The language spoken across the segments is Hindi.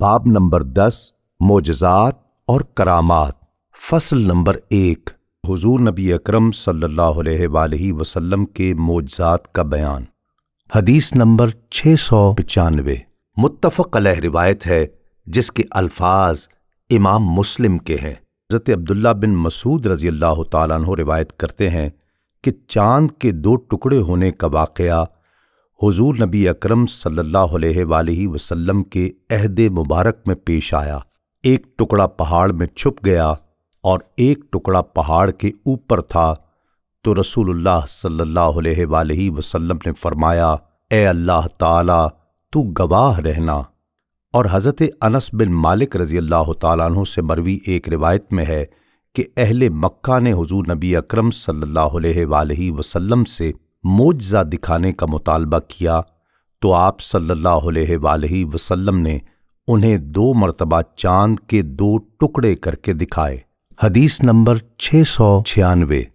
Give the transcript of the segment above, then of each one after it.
बाब नंबर दस मोजात और करामात फसल नंबर एक हजूर नबी अक्रम सल्लल्लाहु के मोजात का बयान हदीस नंबर छः सौ पचानवे मुतफ़ अलह रिवायत है जिसके अल्फाज इमाम मुस्लिम के हैं हज़रत अब्दुल्ला बिन मसूद रज़ी अल्लाह तवायत करते हैं कि चांद के दो टुकड़े होने का वाक़ हुजूर नबी अकरम सल्लल्लाहु अलैहि वसल्लम के अहद मुबारक में पेश आया एक टुकड़ा पहाड़ में छुप गया और एक टुकड़ा पहाड़ के ऊपर था तो रसूलुल्लाह सल्लल्लाहु अलैहि वसल्लम ने फरमाया ए अल्लाह ताला तू गवाह रहना और हज़रत अनस बिन मालिक रज़ी अल्लाह तु से मरवी एक रिवायत में है कि अहल मक्का ने हुजूर नबी अकरम सल्लल्लाहु अलैहि वसल्लम से मोजा दिखाने का मुतालबा किया तो आप सल्लल्लाहु वसल्लम ने उन्हें दो मरतबा चांद के दो टुकड़े करके दिखाए हदीस नंबर छः सौ छियानवे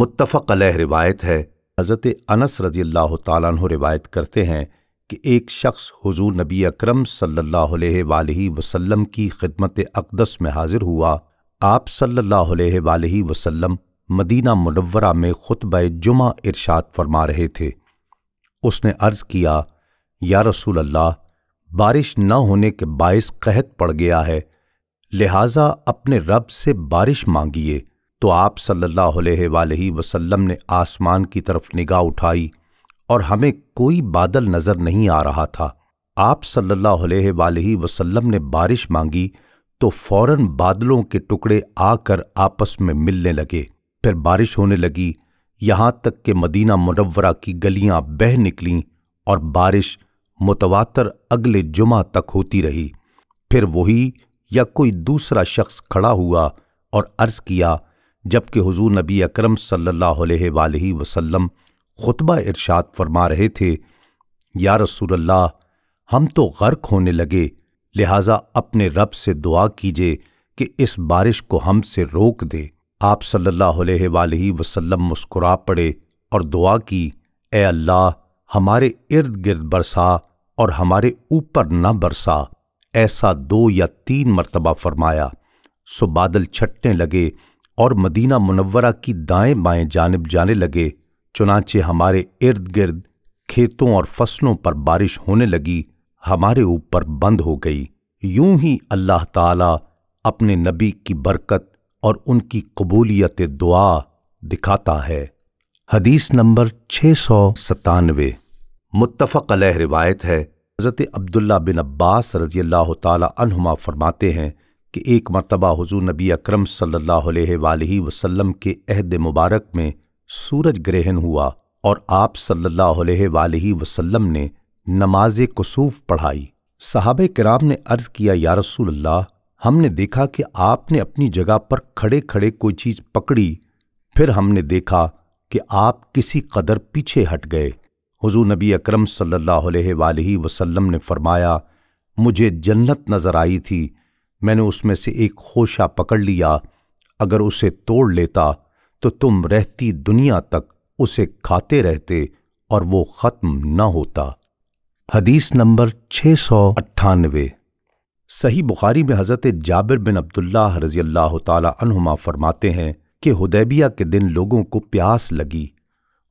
मुतफ़ अलह रिवायत है हज़रत अनस रजी अल्लाह तु रिवायत करते हैं कि एक शख्स हुजूर नबी अकरम सल्लल्लाहु अलैहि वसल्लम की खिदमत अकदस में हाजिर हुआ आप सल्लल्लाहु अलैहि वसल्लम मदीना मुनवरा में ख़ुतब जुमा इरशाद फरमा रहे थे उसने अर्ज़ किया या रसूल अल्लाह बारिश न होने के बायस कहत पड़ गया है लिहाजा अपने रब से बारिश मांगिए तो आप सल्ला वसलम वसल्लम ने आसमान की तरफ निगाह उठाई और हमें कोई बादल नज़र नहीं आ रहा था आप सल्ला अलैहि वसल्लम ने बारिश मांगी तो फौरन बादलों के टुकड़े आकर आपस में मिलने लगे फिर बारिश होने लगी यहां तक कि मदीना मुनव्वरा की गलियां बह निकलीं और बारिश मुतवातर अगले जुमा तक होती रही फिर वही या कोई दूसरा शख्स खड़ा हुआ और अर्ज़ किया जबकि हुजूर नबी अकरम सल्लल्लाहु अलैहि वसल्लम खुतबा इरशाद फरमा रहे थे या रसूलल्लाह हम तो गर्क होने लगे लिहाजा अपने रब से दुआ कीजिए कि इस बारिश को हमसे रोक दे आप सल्लल्लाहु अलैहि वसल्लम मुस्कुरा पड़े और दुआ की ए अल्लाह हमारे इर्द गिर्द बरसा और हमारे ऊपर न बरसा ऐसा दो या तीन मरतबा फरमाया सो बादल छटने लगे और मदीना मुनवरा की दाएं बाएं जानब जाने लगे चुनाचे हमारे इर्द गिर्द खेतों और फसलों पर बारिश होने लगी हमारे ऊपर बंद हो गई यूं ही अल्लाह ताला अपने नबी की बरकत और उनकी कबूलियत दुआ दिखाता है हदीस नंबर छः सौ सतानवे मुतफ़क़ रिवायत है हज़रत अब्दुल्ला बिन अब्बास रजी अल्लाह तुमा फरमाते हैं कि एक मरतबा हजू नबी अक्रम सल्ला वसलम के अहद मुबारक में सूरज ग्रहण हुआ और आप सल्ला वसलम ने नमाज कसूफ पढ़ाई साहब कराम ने अर्ज़ किया या रसूल हमने देखा कि आपने अपनी जगह पर खड़े खड़े कोई चीज पकड़ी फिर हमने देखा कि आप किसी कदर पीछे हट गए हुजू नबी अकरम सल्लल्लाहु अलैहि वसल्लम ने फरमाया मुझे जन्नत नज़र आई थी मैंने उसमें से एक खोशा पकड़ लिया अगर उसे तोड़ लेता तो तुम रहती दुनिया तक उसे खाते रहते और वो ख़त्म न होता हदीस नंबर छः सौ अट्ठानवे सही बुखारी में हज़रत जाबिर बिन अब्दुल्ला रज़ी अल्लाह तुमा फरमाते हैं कि हदैबिया के दिन लोगों को प्यास लगी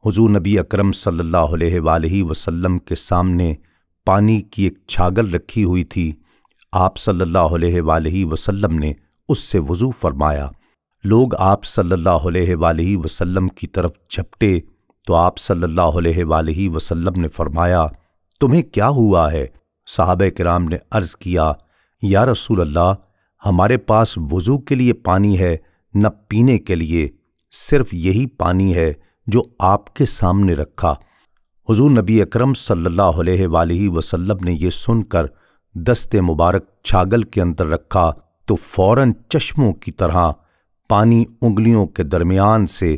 हुजूर नबी अकरम सल्लल्लाहु अलैहि वसल्लम के सामने पानी की एक छागल रखी हुई थी आप सल्लल्लाहु अलैहि वसल्लम ने उससे वज़ू फरमाया लोग आप सल्लल्लाहु अलैहि वसल्लम की तरफ झपटे तो आप सल्लल्लाहु अलैहि वसल्लम ने फरमाया तुम्हें क्या हुआ है साहब कराम ने अर्ज़ किया या रसूल अल्लाह हमारे पास वज़ू के लिए पानी है न पीने के लिए सिर्फ यही पानी है जो आपके सामने रखा हुजूर नबी अकरम सल्लल्लाहु अलैहि वसल्लम ने यह सुनकर दस्ते मुबारक छागल के अंदर रखा तो फौरन चश्मों की तरह पानी उंगलियों के दरमियान से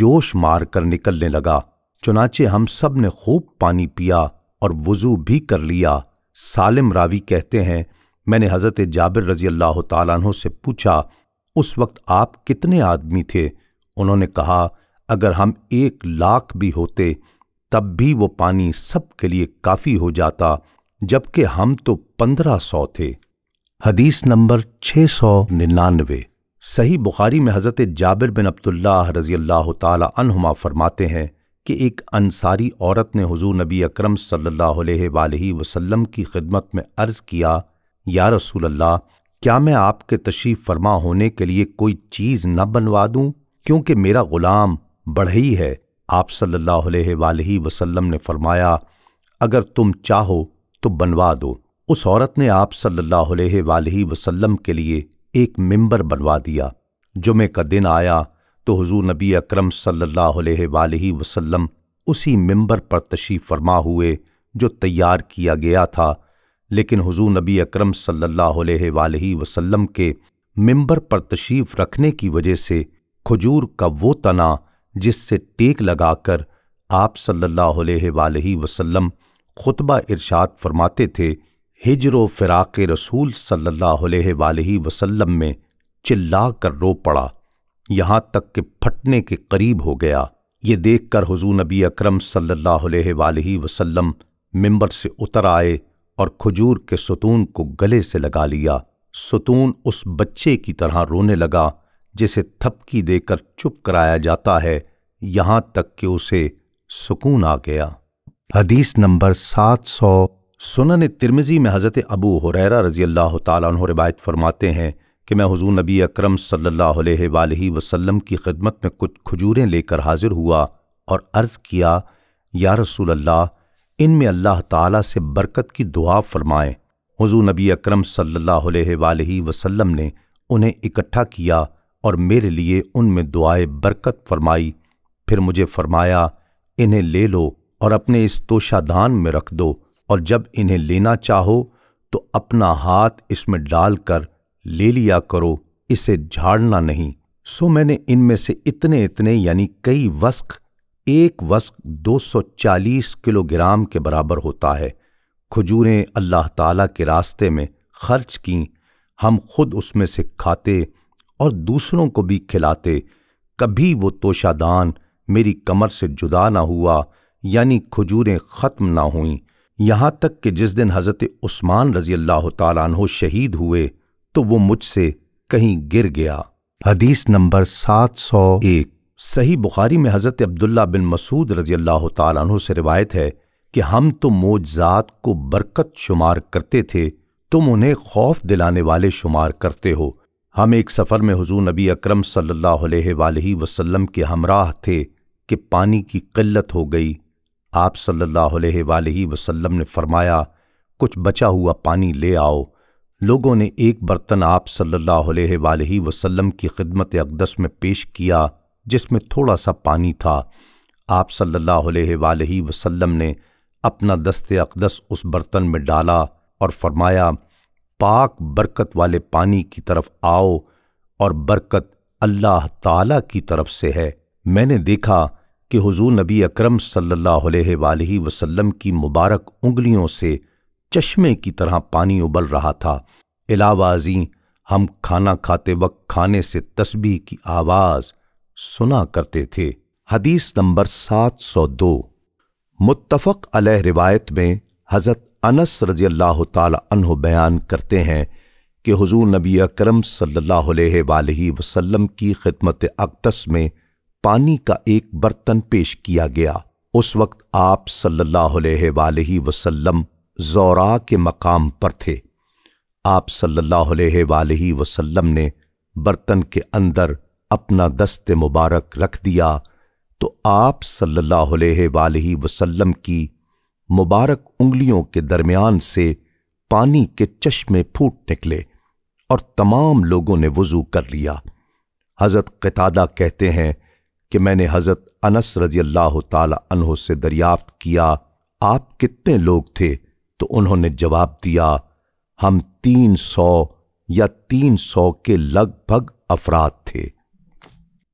जोश मार कर निकलने लगा चुनाचे हम सब ने खूब पानी पिया और वज़ू भी कर लिया सालिम रावी कहते हैं मैंने हज़रत जाबिर रज़ी अल्लाह तु से पूछा उस वक्त आप कितने आदमी थे उन्होंने कहा अगर हम एक लाख भी होते तब भी वो पानी सब के लिए काफ़ी हो जाता जबकि हम तो पंद्रह सौ थे हदीस नंबर छः सौ निन्यानवे सही बुखारी में हज़रत जाबिर बिन अब्दुल्लाह रज़ी अल्लाह तुमा फरमाते हैं कि एक अंसारी औरत ने हुजूर नबी अकरम सल्लल्लाहु अलैहि वसल्लम की खिदमत में अर्ज़ किया या रसूल अल्लाह क्या मैं आपके तशीफ़ फरमा होने के लिए कोई चीज़ न बनवा दूं क्योंकि मेरा ग़ुलाम बढ़ई है आप सल्लल्लाहु अलैहि वसल्लम ने फरमाया अगर तुम चाहो तो बनवा दो उस औरत ने आप सल्लल्लाहु अलैहि वसल्लम के लिए एक मिंबर बनवा दिया जुमे का दिन आया तो हुजूर नबी अकरम सल्लल्लाहु अलैहि वसल्लम उसी मिंबर पर तशीफ़ फरमा हुए जो तैयार किया गया था लेकिन हुजूर नबी अकरम सल्लल्लाहु अलैहि वसल्लम के मिंबर पर तशीफ रखने की वजह से खजूर का वो तना जिससे टेक लगाकर आप सल्लल्लाहु अलैहि वसल्लम खुतबा इरशाद फरमाते थे हिजर फ़िराक़ रसूल सल्लल्लाहु अलैहि वसल्लम में चिल्ला कर रो पड़ा यहाँ तक कि फटने के करीब हो गया ये देखकर हुजूर नबी अकरम सल्लल्लाहु अलैहि वसल्लम मिंबर से उतर आए और खजूर के सुतून को गले से लगा लिया सुतून उस बच्चे की तरह रोने लगा जिसे थपकी देकर चुप कराया जाता है यहां तक कि उसे सुकून आ गया हदीस नंबर सात सौ सुनन तिरमिज़ी में हज़रत अबू हुरैरा रज़ी अल्लाह तुम रिवायत फरमाते हैं कि मैं हुजूर नबी अकरम सल्लल्लाहु अलैहि वसल्लम की खिदमत में कुछ खजूरें लेकर हाजिर हुआ और अर्ज़ किया या रसूल अल्लाह इनमें अल्लाह ताला से बरकत की दुआ फरमाएं हजू नबी अक्रम सल्लल्लाहु वसल्लम ने उन्हें इकट्ठा किया और मेरे लिए उनमें दुआए बरकत फरमाई फिर मुझे फरमाया इन्हें ले लो और अपने इस तोशादान में रख दो और जब इन्हें लेना चाहो तो अपना हाथ इसमें डालकर ले लिया करो इसे झाड़ना नहीं सो मैंने इनमें से इतने इतने यानी कई वस्क एक वस्क 240 किलोग्राम के बराबर होता है खजूरें अल्लाह ताला के रास्ते में खर्च की हम खुद उसमें से खाते और दूसरों को भी खिलाते कभी वो तोशादान मेरी कमर से जुदा ना हुआ यानी खजूरें ख़त्म ना हुईं यहाँ तक कि जिस दिन हज़रत उस्मान रज़ी अल्लाह तहो शहीद हुए तो वो मुझसे कहीं गिर गया हदीस नंबर सात सौ एक सही बुखारी में हज़रत अब्दुल्ला बिन मसूद रजी अल्लाह तु से रिवायत है कि हम तो मोजात को बरकत शुमार करते थे तुम उन्हें खौफ दिलाने वाले शुमार करते हो हम एक सफ़र में हुजूर नबी अकरम सल्लल्लाहु अलैहि वसल्लम के हमराह थे कि पानी की किल्लत हो गई आप सल्लल्लाहु अलैहि वसल्लम ने फरमाया कुछ बचा हुआ पानी ले आओ लोगों ने एक बर्तन आप सल्लल्लाहु अलैहि वसल्लम की खिदमत अकदस में पेश किया जिसमें थोड़ा सा पानी था आप सल्लल्लाहु अलैहि वसल्लम ने अपना दस्त अकदस उस बर्तन में डाला और फरमाया पाक बरकत वाले पानी की तरफ आओ और बरकत अल्लाह ताला की तरफ से है मैंने देखा कि हुजूर नबी अकरम सल्लल्लाहु अलैहि वसल्लम की मुबारक उंगलियों से चश्मे की तरह पानी उबल रहा था अलावा हम खाना खाते वक्त खाने से तस्बी की आवाज़ सुना करते थे हदीस नंबर 702 मुत्तफ़क अलह रिवायत में हज़रत अनस रजी अल्लाह तह बयान करते हैं कि हुजूर नबी अकरम सल्लल्लाहु अलैहि वसल्लम की खिदमत अकदस में पानी का एक बर्तन पेश किया गया उस वक्त आप सल्लल्लाहु अलैहि वसल्लम जौरा के मकाम पर थे आप सल्लल्लाहु अलैहि वसल्लम ने बर्तन के अंदर अपना दस्त मुबारक रख दिया तो आप सल्ला वसल्लम की मुबारक उंगलियों के दरमियान से पानी के चश्मे फूट निकले और तमाम लोगों ने वजू कर लिया हज़रत कतादा कहते हैं कि मैंने हज़रत अनस रजी अल्लाह तहो से दरियाफ्त किया आप कितने लोग थे तो उन्होंने जवाब दिया हम तीन सौ या तीन सौ के लगभग अफराद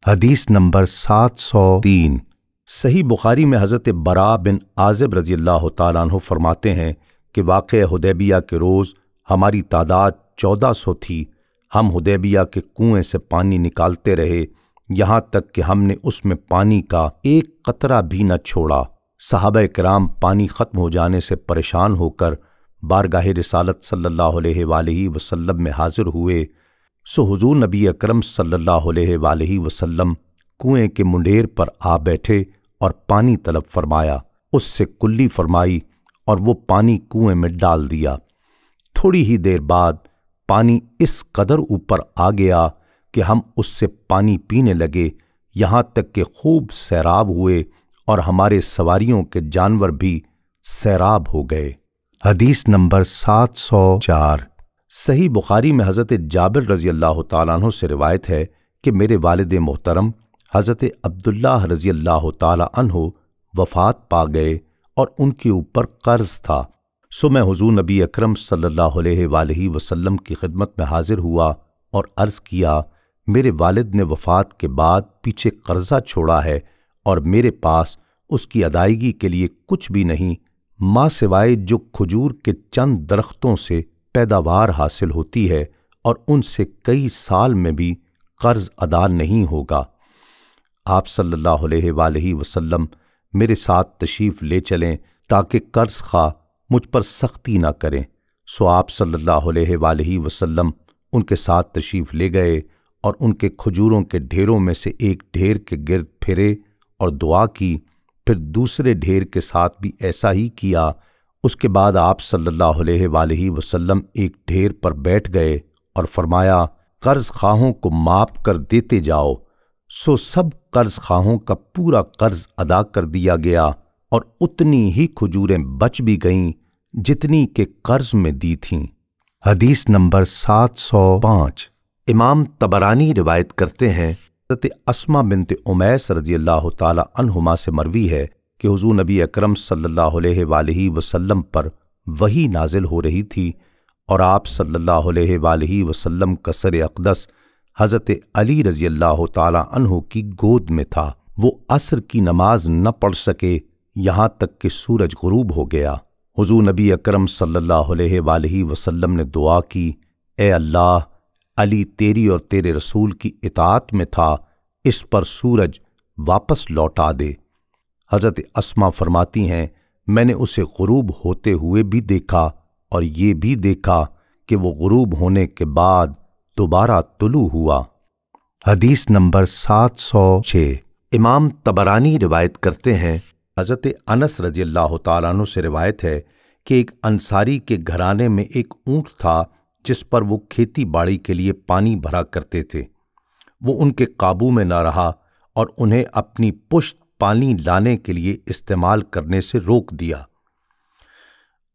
हदीस नंबर 703 सही बुखारी में हज़रत बरा बिन आज़ब रजी अल्लाह तु फरमाते हैं कि वाक़ हदैबिया के रोज़ हमारी तादाद चौदह सौ थी हम हदैबिया के कुएं से पानी निकालते रहे यहाँ तक कि हमने उसमें पानी का एक कतरा भी न छोड़ा साहब कराम पानी ख़त्म हो जाने से परेशान होकर बारगाह रसालत सल्लल्लाहु अलैहि वसल्लम में हाज़िर हुए सो हुजूर नबी अकरम सल्लल्लाहु अलैहि वसल्लम कुएं के मुंडेर पर आ बैठे और पानी तलब फरमाया उससे कुल्ली फरमाई और वो पानी कुएं में डाल दिया थोड़ी ही देर बाद पानी इस कदर ऊपर आ गया कि हम उससे पानी पीने लगे यहाँ तक कि खूब सैराब हुए और हमारे सवारियों के जानवर भी सैराब हो गए हदीस नंबर सात सौ चार सही बुखारी में हज़रत जाबिर रज़ी अल्लाह तु से रिवायत है कि मेरे वालद मोहतरम हज़रत अब्दुल्ला रज़ी अल्लाह तु वफ़ात पा गए और उनके ऊपर कर्ज था सो मैं हुजूर नबी अकरम सल्लल्लाहु अलैहि वसल्लम की खिदमत में हाजिर हुआ और अर्ज़ किया मेरे वालिद ने वफ़ात के बाद पीछे कर्ज़ा छोड़ा है और मेरे पास उसकी अदायगी के लिए कुछ भी नहीं माँ सिवाय जो खजूर के चंद दरख्तों से पैदावार हासिल होती है और उनसे कई साल में भी कर्ज अदा नहीं होगा आप सल्लल्लाहु अलैहि वसल्लम मेरे साथ तशरीफ़ ले चलें ताकि कर्ज खा मुझ पर सख्ती ना करें सो आप सल्लल्लाहु अलैहि वसल्लम उनके साथ तशरीफ़ ले गए और उनके खजूरों के ढेरों में से एक ढेर के गिरद फिरे और दुआ की फिर दूसरे ढेर के साथ भी ऐसा ही किया उसके बाद आप सल्लल्लाहु अलैहि वसल्लम एक ढेर पर बैठ गए और फरमाया कर्ज खाहों को माफ कर देते जाओ सो सब कर्ज खाहों का पूरा कर्ज अदा कर दिया गया और उतनी ही खजूरें बच भी गईं जितनी के कर्ज में दी थीं हदीस नंबर 705 इमाम तबरानी रिवायत करते हैं असमा बिनते उमैस रजी अल्लाह तुमा से मरवी है कि हुजूर नबी अकरम सल्लल्लाहु अलैहि वसल्लम पर वही नाजिल हो रही थी और आप सल्लल्लाहु अलैहि वसल्लम कसर अकदस हज़रत अली रज़ी अल्लाह तहु की गोद में था वो असर की नमाज न पढ़ सके यहाँ तक कि सूरज गरूब हो गया हुजूर नबी अकरम सल्लल्लाहु अलैहि वसल्लम ने दुआ की ए अल्लाह अली तेरी और तेरे रसूल की इतात में था इस पर सूरज वापस लौटा दे हजरत असमा फरमाती हैं मैंने उसे गुरूब होते हुए भी देखा और ये भी देखा कि वो गुरूब होने के बाद दोबारा तुलू हुआ हदीस नंबर सात सौ छः इमाम तबरानी रिवायत करते हैं हजरत अनस रजी अल्लाह तु से रिवायत है कि एक अंसारी के घराने में एक ऊँट था जिस पर वो खेती बाड़ी के लिए पानी भरा करते थे वो उनके काबू में न रहा और उन्हें अपनी पुश्त पानी लाने के लिए इस्तेमाल करने से रोक दिया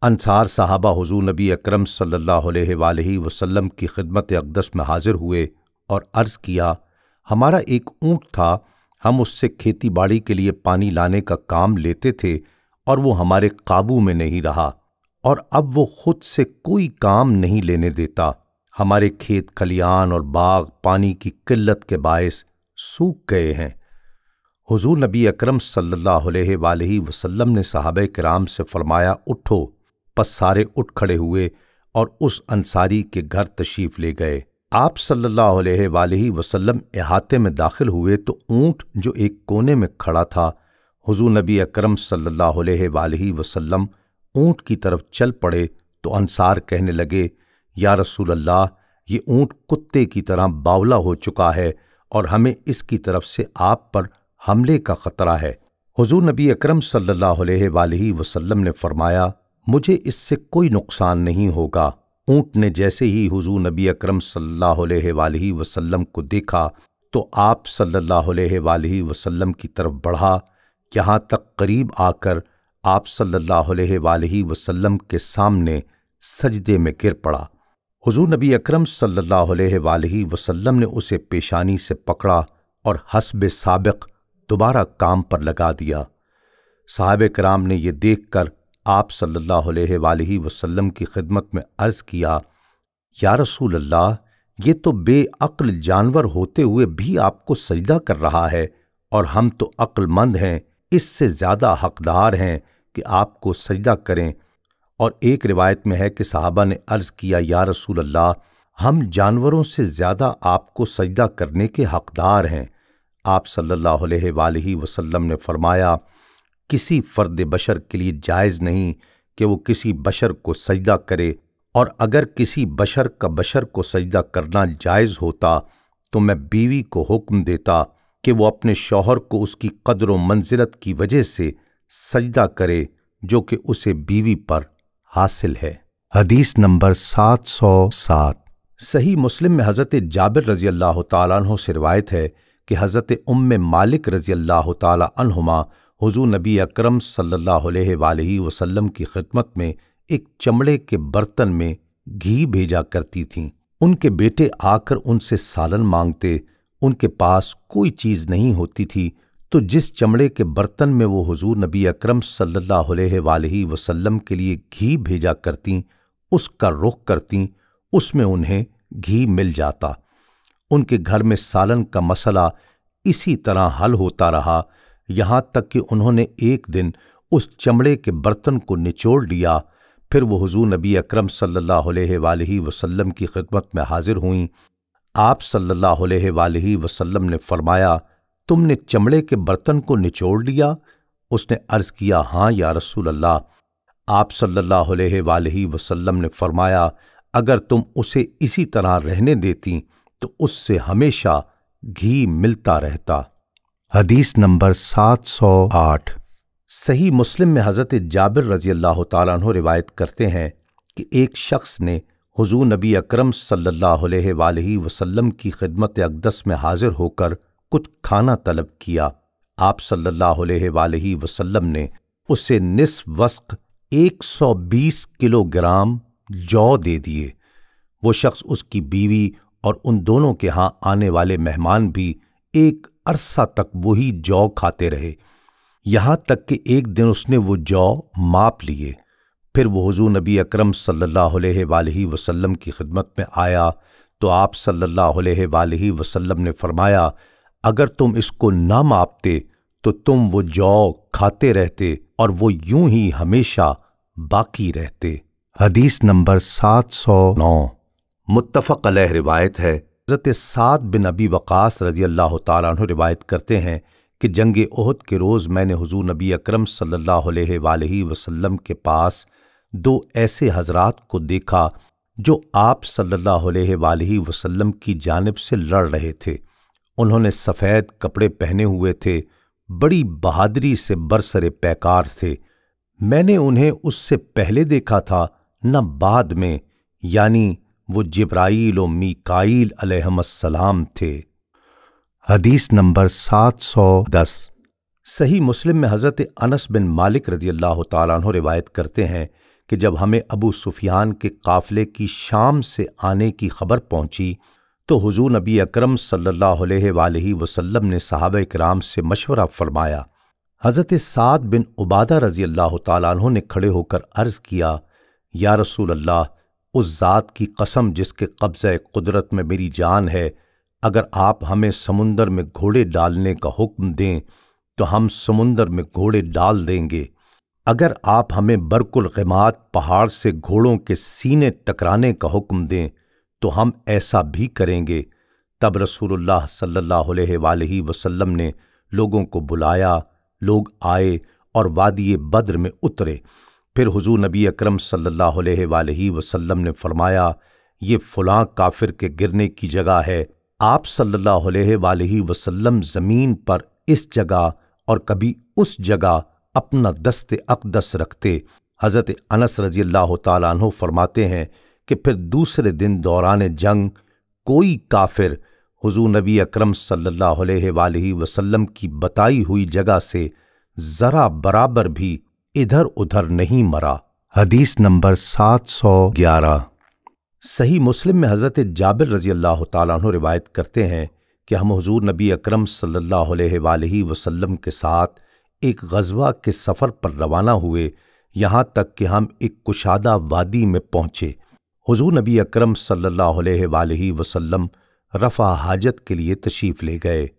अनसार साहबा हुजूर नबी अकरम सल्लल्लाहु अलैहि वसल्लम की खिदमत अकदस में हाजिर हुए और अर्ज़ किया हमारा एक ऊँट था हम उससे खेती बाड़ी के लिए पानी लाने का काम लेते थे और वो हमारे काबू में नहीं रहा और अब वो खुद से कोई काम नहीं लेने देता हमारे खेत खलियान और बाग पानी की किल्लत के बायस सूख गए हैं हुजूर नबी अकरम सल्लल्लाहु अलैहि वसल्लम ने साहब कराम से फरमाया उठो बस सारे उठ खड़े हुए और उस अंसारी के घर तशरीफ़ ले गए आप सल्लल्लाहु अलैहि वसल्लम अहाते में दाखिल हुए तो ऊँट जो एक कोने में खड़ा था हुजूर नबी अकरम सल्लल्लाहु अलैहि वसल्लम ऊँट की तरफ चल पड़े तो अंसार कहने लगे या रसूल अल्लाह ये ऊँट कुत्ते की तरह बावला हो चुका है और हमें इसकी तरफ से आप पर हमले का ख़तरा है हुजूर नबी अकरम सल्लल्लाहु अलैहि वसल्लम ने फरमाया मुझे इससे कोई नुकसान नहीं होगा ऊंट ने जैसे ही हुजूर नबी अकरम सल्लल्लाहु अलैहि वसल्लम को देखा तो आप सल्लल्लाहु अलैहि वसल्लम की तरफ बढ़ा यहां तक करीब आकर आप सल्लल्लाहु अलैहि वसल्लम के सामने सजदे में गिर पड़ा हुजूर नबी अकरम सल्लल्लाहु अलैहि वसल्लम ने उसे पेशानी से पकड़ा और हसब सबक़ दोबारा काम पर लगा दिया साहब कराम ने यह देख कर आप सल्लल्लाहु वसलम वसल्लम की खिदमत में अर्ज़ किया या रसूल अल्लाह ये तो बेअक्ल जानवर होते हुए भी आपको सजदा कर रहा है और हम तो अक्लमंद हैं इससे ज़्यादा हकदार हैं कि आपको सजदा करें और एक रिवायत में है कि साहबा ने अर्ज़ किया या रसूल अल्लाह हम जानवरों से ज़्यादा आपको सजदा करने के हकदार हैं आप सल्लल्लाहु अलैहि वसल्लम ने फरमाया किसी फ़र्द बशर के लिए जायज़ नहीं कि वो किसी बशर को सजदा करे और अगर किसी बशर का बशर को सजदा करना जायज़ होता तो मैं बीवी को हुक्म देता कि वो अपने शौहर को उसकी कदर व मंजिलत की वजह से सजदा करे जो कि उसे बीवी पर हासिल है हदीस नंबर सात सौ सात सही मुस्लिम में हज़रत जाबिर रजी अल्लाह तु से रवायत है कि हज़रत उम मालिक रज़ी अल्लाह तुमा हुजू नबी अकरम सल्लल्लाहु अलैहि वसल्लम की खिदमत में एक चमड़े के बर्तन में घी भेजा करती थीं उनके बेटे आकर उनसे सालन मांगते उनके पास कोई चीज़ नहीं होती थी तो जिस चमड़े के बर्तन में वो हुजूर नबी अकरम सल्लल्लाहु अलैहि वसल्लम के लिए घी भेजा करती उसका रुख करती उसमें उन्हें घी मिल जाता उनके घर में सालन का मसला इसी तरह हल होता रहा यहां तक कि उन्होंने एक दिन उस चमड़े के बर्तन को निचोड़ लिया फिर वो हुजूर नबी अकरम सल्लल्लाहु अलैहि वसल्लम की खिदमत में हाजिर हुई आप सल्लल्लाहु अलैहि वसल्लम ने फरमाया तुमने चमड़े के बर्तन को निचोड़ लिया उसने अर्ज किया हाँ या रसूल अल्लाह आप सल्लल्लाहु अलैहि वसल्लम ने फरमाया अगर तुम उसे इसी तरह रहने देती तो उससे हमेशा घी मिलता रहता हदीस नंबर 708 सही मुस्लिम में हज़रत जाबिर रजी अल्लाह तु रिवायत करते हैं कि एक शख्स ने हुजूर नबी अकरम सल्लल्लाहु अलैहि वसल्लम की खिदमत अकदस में हाजिर होकर कुछ खाना तलब किया आप सल्लल्लाहु अलैहि वसल्लम ने उसे निस वस्क 120 किलोग्राम जौ दे दिए वो शख्स उसकी बीवी और उन दोनों के यहां आने वाले मेहमान भी एक अरसा तक वही जौ खाते रहे यहां तक कि एक दिन उसने वो जौ माप लिए फिर वो हजू नबी अक्रम सल्ला वसल्लम की खिदमत में आया तो आप सल्ला वसल्लम ने फरमाया अगर तुम इसको ना मापते तो तुम वो जौ खाते रहते और वो यूं ही हमेशा बाकी रहते हदीस नंबर सात सौ नौ मुतफ़ अलह रिवायत है हज़रत सात बिन अबी वक़ास रजी अल्लाह तु रिवायत करते हैं कि जंग ओहद के रोज़ मैंने हजू नबी अक्रम सल्ला अलैहि के पास दो ऐसे हजरात को देखा जो आप सल्ला अलैहि की जानब से लड़ रहे थे उन्होंने सफ़ेद कपड़े पहने हुए थे बड़ी बहादरी से बरसरे पैकार थे मैंने उन्हें उससे पहले देखा था न बाद में यानी वो जिब्राइल और मीकाईल अलैहिस्सलाम थे हदीस नंबर 710 सही मुस्लिम में हज़रत अनस बिन मालिक रजी अल्लाह तु रिवायत करते हैं कि जब हमें अबू सुफियान के काफ़िले की शाम से आने की खबर पहुंची तो हुजूर नबी अकरम सल्लल्लाहु अलैहि वसल्लम ने साहब कराम से मशवरा फरमाया हज़रत साद बिन उबादा रजी अल्लाह तु ने खड़े होकर अर्ज़ किया या रसूल अल्लाह उस ज़ात की कसम जिसके कब्ज़ कुदरत में मेरी जान है अगर आप हमें समुंदर में घोड़े डालने का हुक्म दें तो हम समुंदर में घोड़े डाल देंगे अगर आप हमें बरकुल गमात पहाड़ से घोड़ों के सीने टकराने का हुक्म दें तो हम ऐसा भी करेंगे तब रसूलुल्लाह सल्लल्लाहु अलैहि वसल्लम ने लोगों को बुलाया लोग आए और वादिय बद्र में उतरे फिर हुजूर नबी अकरम सल्लल्लाहु अलैहि वसल्लम ने फरमाया ये फलां काफिर के गिरने की जगह है आप सल्लल्लाहु अलैहि वसल्लम ज़मीन पर इस जगह और कभी उस जगह अपना दस्त अकदस रखते हज़रत अनस रजी अल्लाह तु फरमाते हैं कि फिर दूसरे दिन दौरान जंग कोई काफिर हुजूर नबी अकरम सल्लल्लाहु अलैहि वसल्लम की बताई हुई जगह से ज़रा बराबर भी इधर उधर नहीं मरा हदीस नंबर 711 सही मुस्लिम में हज़रत जाबिर रजी अल्लाह तु रिवायत करते हैं कि हम हजूर नबी अक्रम सल्ला वसलम के साथ एक गजबा के सफ़र पर रवाना हुए यहाँ तक कि हम एक कुशादा वादी में पहुंचे हजूर नबी अक्रम सल्ला वसलम रफ़ा हाजत के लिए तशीफ ले गए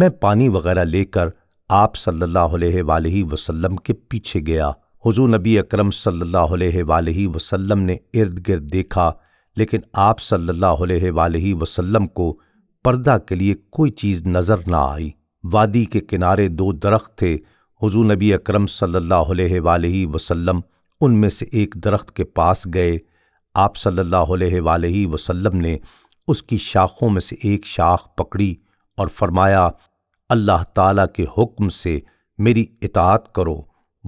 मैं पानी वगैरह लेकर आप सल्ला अलैहि वसल्लम के पीछे गया हजू नबी अक्रम सल्ला अलैहि वसल्लम ने इर्द गिर्द देखा लेकिन आप सल्ला वसलम वसल्लम को पर्दा के लिए कोई चीज़ नज़र ना आई वादी के किनारे दो दरख्त थे हजू नबी अकरम सल्ला वसलम वसल्लम उनमें से एक दरख्त के पास गए आप सल्ला वसल्लम ने उसकी शाखों में से एक शाख पकड़ी और फरमाया अल्लाह ताला के हुक्म से मेरी इतात करो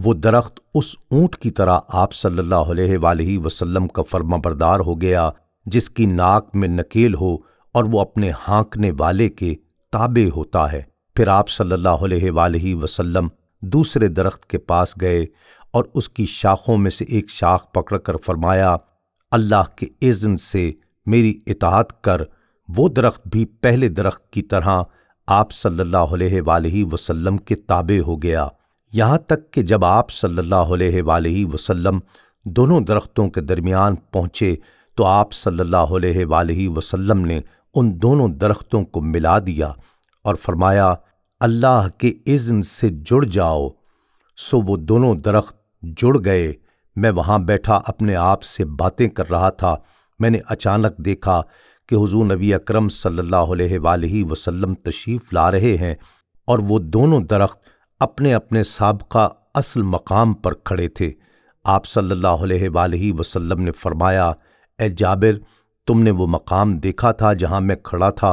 वो दरख्त उस ऊंट की तरह आप सल्ला वसलम वसल्लम का फर्माबरदार हो गया जिसकी नाक में नकेल हो और वो अपने हाँकने वाले के ताबे होता है फिर आप सल्ला वसलम वसल्लम दूसरे दरख्त के पास गए और उसकी शाखों में से एक शाख पकड़कर फरमाया अल्लाह के इज़्न से मेरी इतात कर वो दरख्त भी पहले दरख्त की तरह आप सल्लल्लाहु वसल्लम के ताबे हो गया यहाँ तक कि जब आप सल्ला वसल्लम दोनों दरख्तों के दरमियान पहुँचे तो आप सल्ला वसल्लम ने उन दोनों दरख्तों को मिला दिया और फरमाया अल्लाह के इज़्न से जुड़ जाओ सो वो दोनों दरख्त जुड़ गए मैं वहाँ बैठा अपने आप से बातें कर रहा था मैंने अचानक देखा कि हुजूर नबी अकरम सल्लल्लाहु अलैहि वसल्लम तशरीफ़ ला रहे हैं और वो दोनों दरख्त अपने अपने सबका असल मकाम पर खड़े थे आप सल्लल्लाहु अलैहि वसल्लम ने फरमाया ए जाबिर तुमने वो मकाम देखा था जहाँ मैं खड़ा था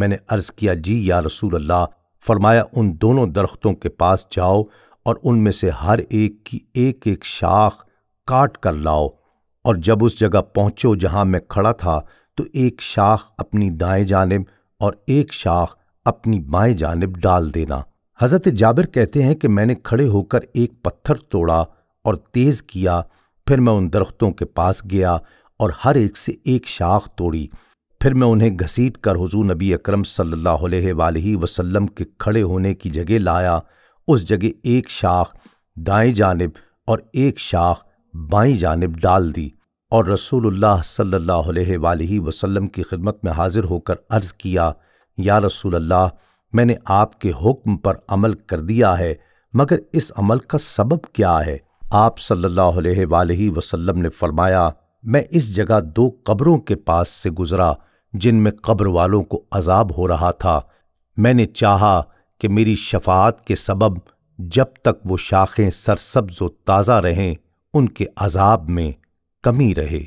मैंने अर्ज़ किया जी या रसूल अल्लाह फरमाया उन दोनों दरख्तों के पास जाओ और उनमें से हर एक की एक एक शाख काट कर लाओ और जब उस जगह पहुंचो जहाँ मैं खड़ा था तो एक शाख अपनी दाएं जानब और एक शाख अपनी बाएं जानब डाल देना हज़रत जाबिर कहते हैं कि मैंने खड़े होकर एक पत्थर तोड़ा और तेज़ किया फिर मैं उन दरख्तों के पास गया और हर एक से एक शाख तोड़ी फिर मैं उन्हें घसीट कर हजू नबी अक्रम सल्लल्लाहु वसल्लम के खड़े होने की जगह लाया उस जगह एक शाख दाएं जानब और एक शाख बाई जानब डाल दी और रसूलुल्लाह सल्लल्लाहु अलैहि वसल्लम की खिदमत में हाजिर होकर अर्ज़ किया या रसूल अल्लाह मैंने आपके हुक्म पर अमल कर दिया है मगर इस अमल का सबब क्या है आप सल्लल्लाहु अलैहि वसल्लम ने फरमाया मैं इस जगह दो कब्रों के पास से गुजरा जिनमें कब्र वालों को अजाब हो रहा था मैंने चाहा कि मेरी शफात के सबब जब तक वो शाखें सरसब्ज व ताज़ा रहें उनके अजाब में कमी रहे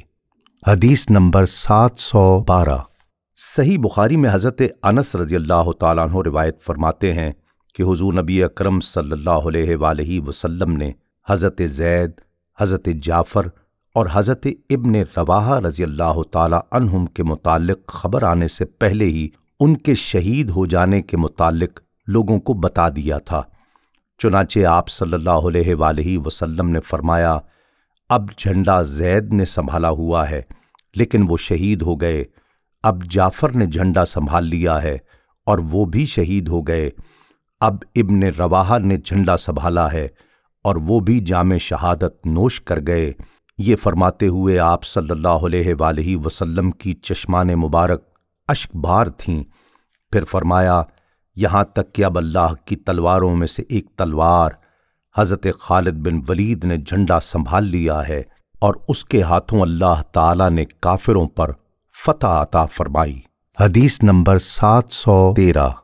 हदीस नंबर 712 सही बुखारी में हज़रत अनस रजी अल्लाह तु रिवायत फरमाते हैं कि हुजूर नबी अकरम सल्लल्लाहु अलैहि वसल्लम ने हज़रत जैद हज़रत जाफ़र और हज़रत इब्न रवाहा रजी अल्लाह तहम के मुतालिक खबर आने से पहले ही उनके शहीद हो जाने के मुतालिक लोगों को बता दिया था चुनाचे आप सल्लल्लाहु अलैहि वसल्लम ने फरमाया अब झंडा जैद ने संभाला हुआ है लेकिन वो शहीद हो गए अब जाफर ने झंडा संभाल लिया है और वो भी शहीद हो गए अब इब्न रवाहा ने झंडा संभाला है और वो भी जाम शहादत नोश कर गए ये फरमाते हुए आप सल्ला वसलम वसल्लम की चश्मान मुबारक अशकबार थीं फिर फरमाया यहाँ तक कि अब अल्लाह की तलवारों में से एक तलवार हज़रत खालिद बिन वलीद ने झंडा संभाल लिया है और उसके हाथों अल्लाह ताला ने काफिरों पर फतह आता फरमाई हदीस नंबर सात सौ तेरह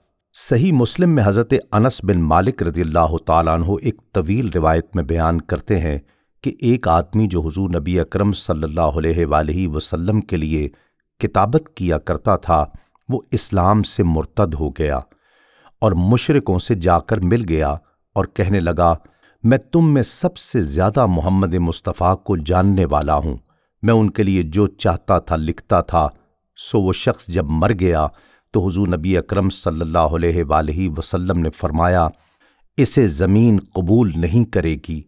सही मुस्लिम में हज़रत अनस बिन मालिक रजी अल्लाह तु एक तवील रिवायत में बयान करते हैं कि एक आदमी जो हुजूर नबी अकरम सल्लल्लाहु अलैहि वसल्लम के लिए किताबत किया करता था वो इस्लाम से मुर्तद हो गया और मुशरकों से जाकर मिल गया और कहने लगा मैं तुम में सबसे ज्यादा मोहम्मद मुस्तफ़ा को जानने वाला हूं मैं उनके लिए जो चाहता था लिखता था सो वो शख्स जब मर गया तो हुजूर नबी अकरम सल्लल्लाहु अलैहि वसल्लम ने फरमाया इसे ज़मीन कबूल नहीं करेगी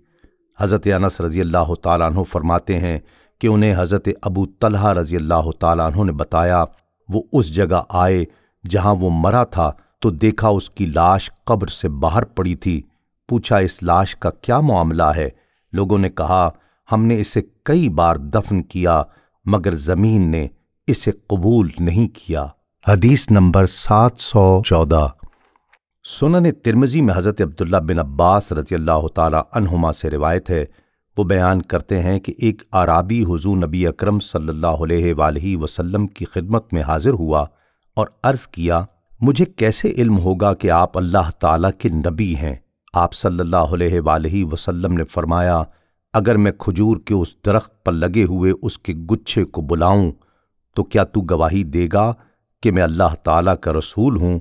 हज़रत अनस रज़ी अल्लाह तु फरमाते हैं कि उन्हें हज़रत अबू तलहा रज़ी अल्लाह तु ने बताया वो उस जगह आए जहाँ वो मरा था तो देखा उसकी लाश कब्र से बाहर पड़ी थी पूछा इस लाश का क्या मामला है लोगों ने कहा हमने इसे कई बार दफन किया मगर जमीन ने इसे कबूल नहीं किया हदीस नंबर सात सौ चौदह सुनन तिरमजी में हज़रत अब्दुल्ला बिन अब्बास रजी अल्लाह तहुमा से रिवायत है वो बयान करते हैं कि एक आराबी हुजू नबी अकरम सल्लल्लाहु अलैहि वसल्लम की खिदमत में हाजिर हुआ और अर्ज़ किया मुझे कैसे इल्म होगा कि आप अल्लाह ताला के नबी हैं आप सल्लल्लाहु अलैहि वसल्लम ने फरमाया अगर मैं खजूर के उस दरख्त पर लगे हुए उसके गुच्छे को बुलाऊं तो क्या तू गवाही देगा कि मैं अल्लाह ताला का रसूल हूं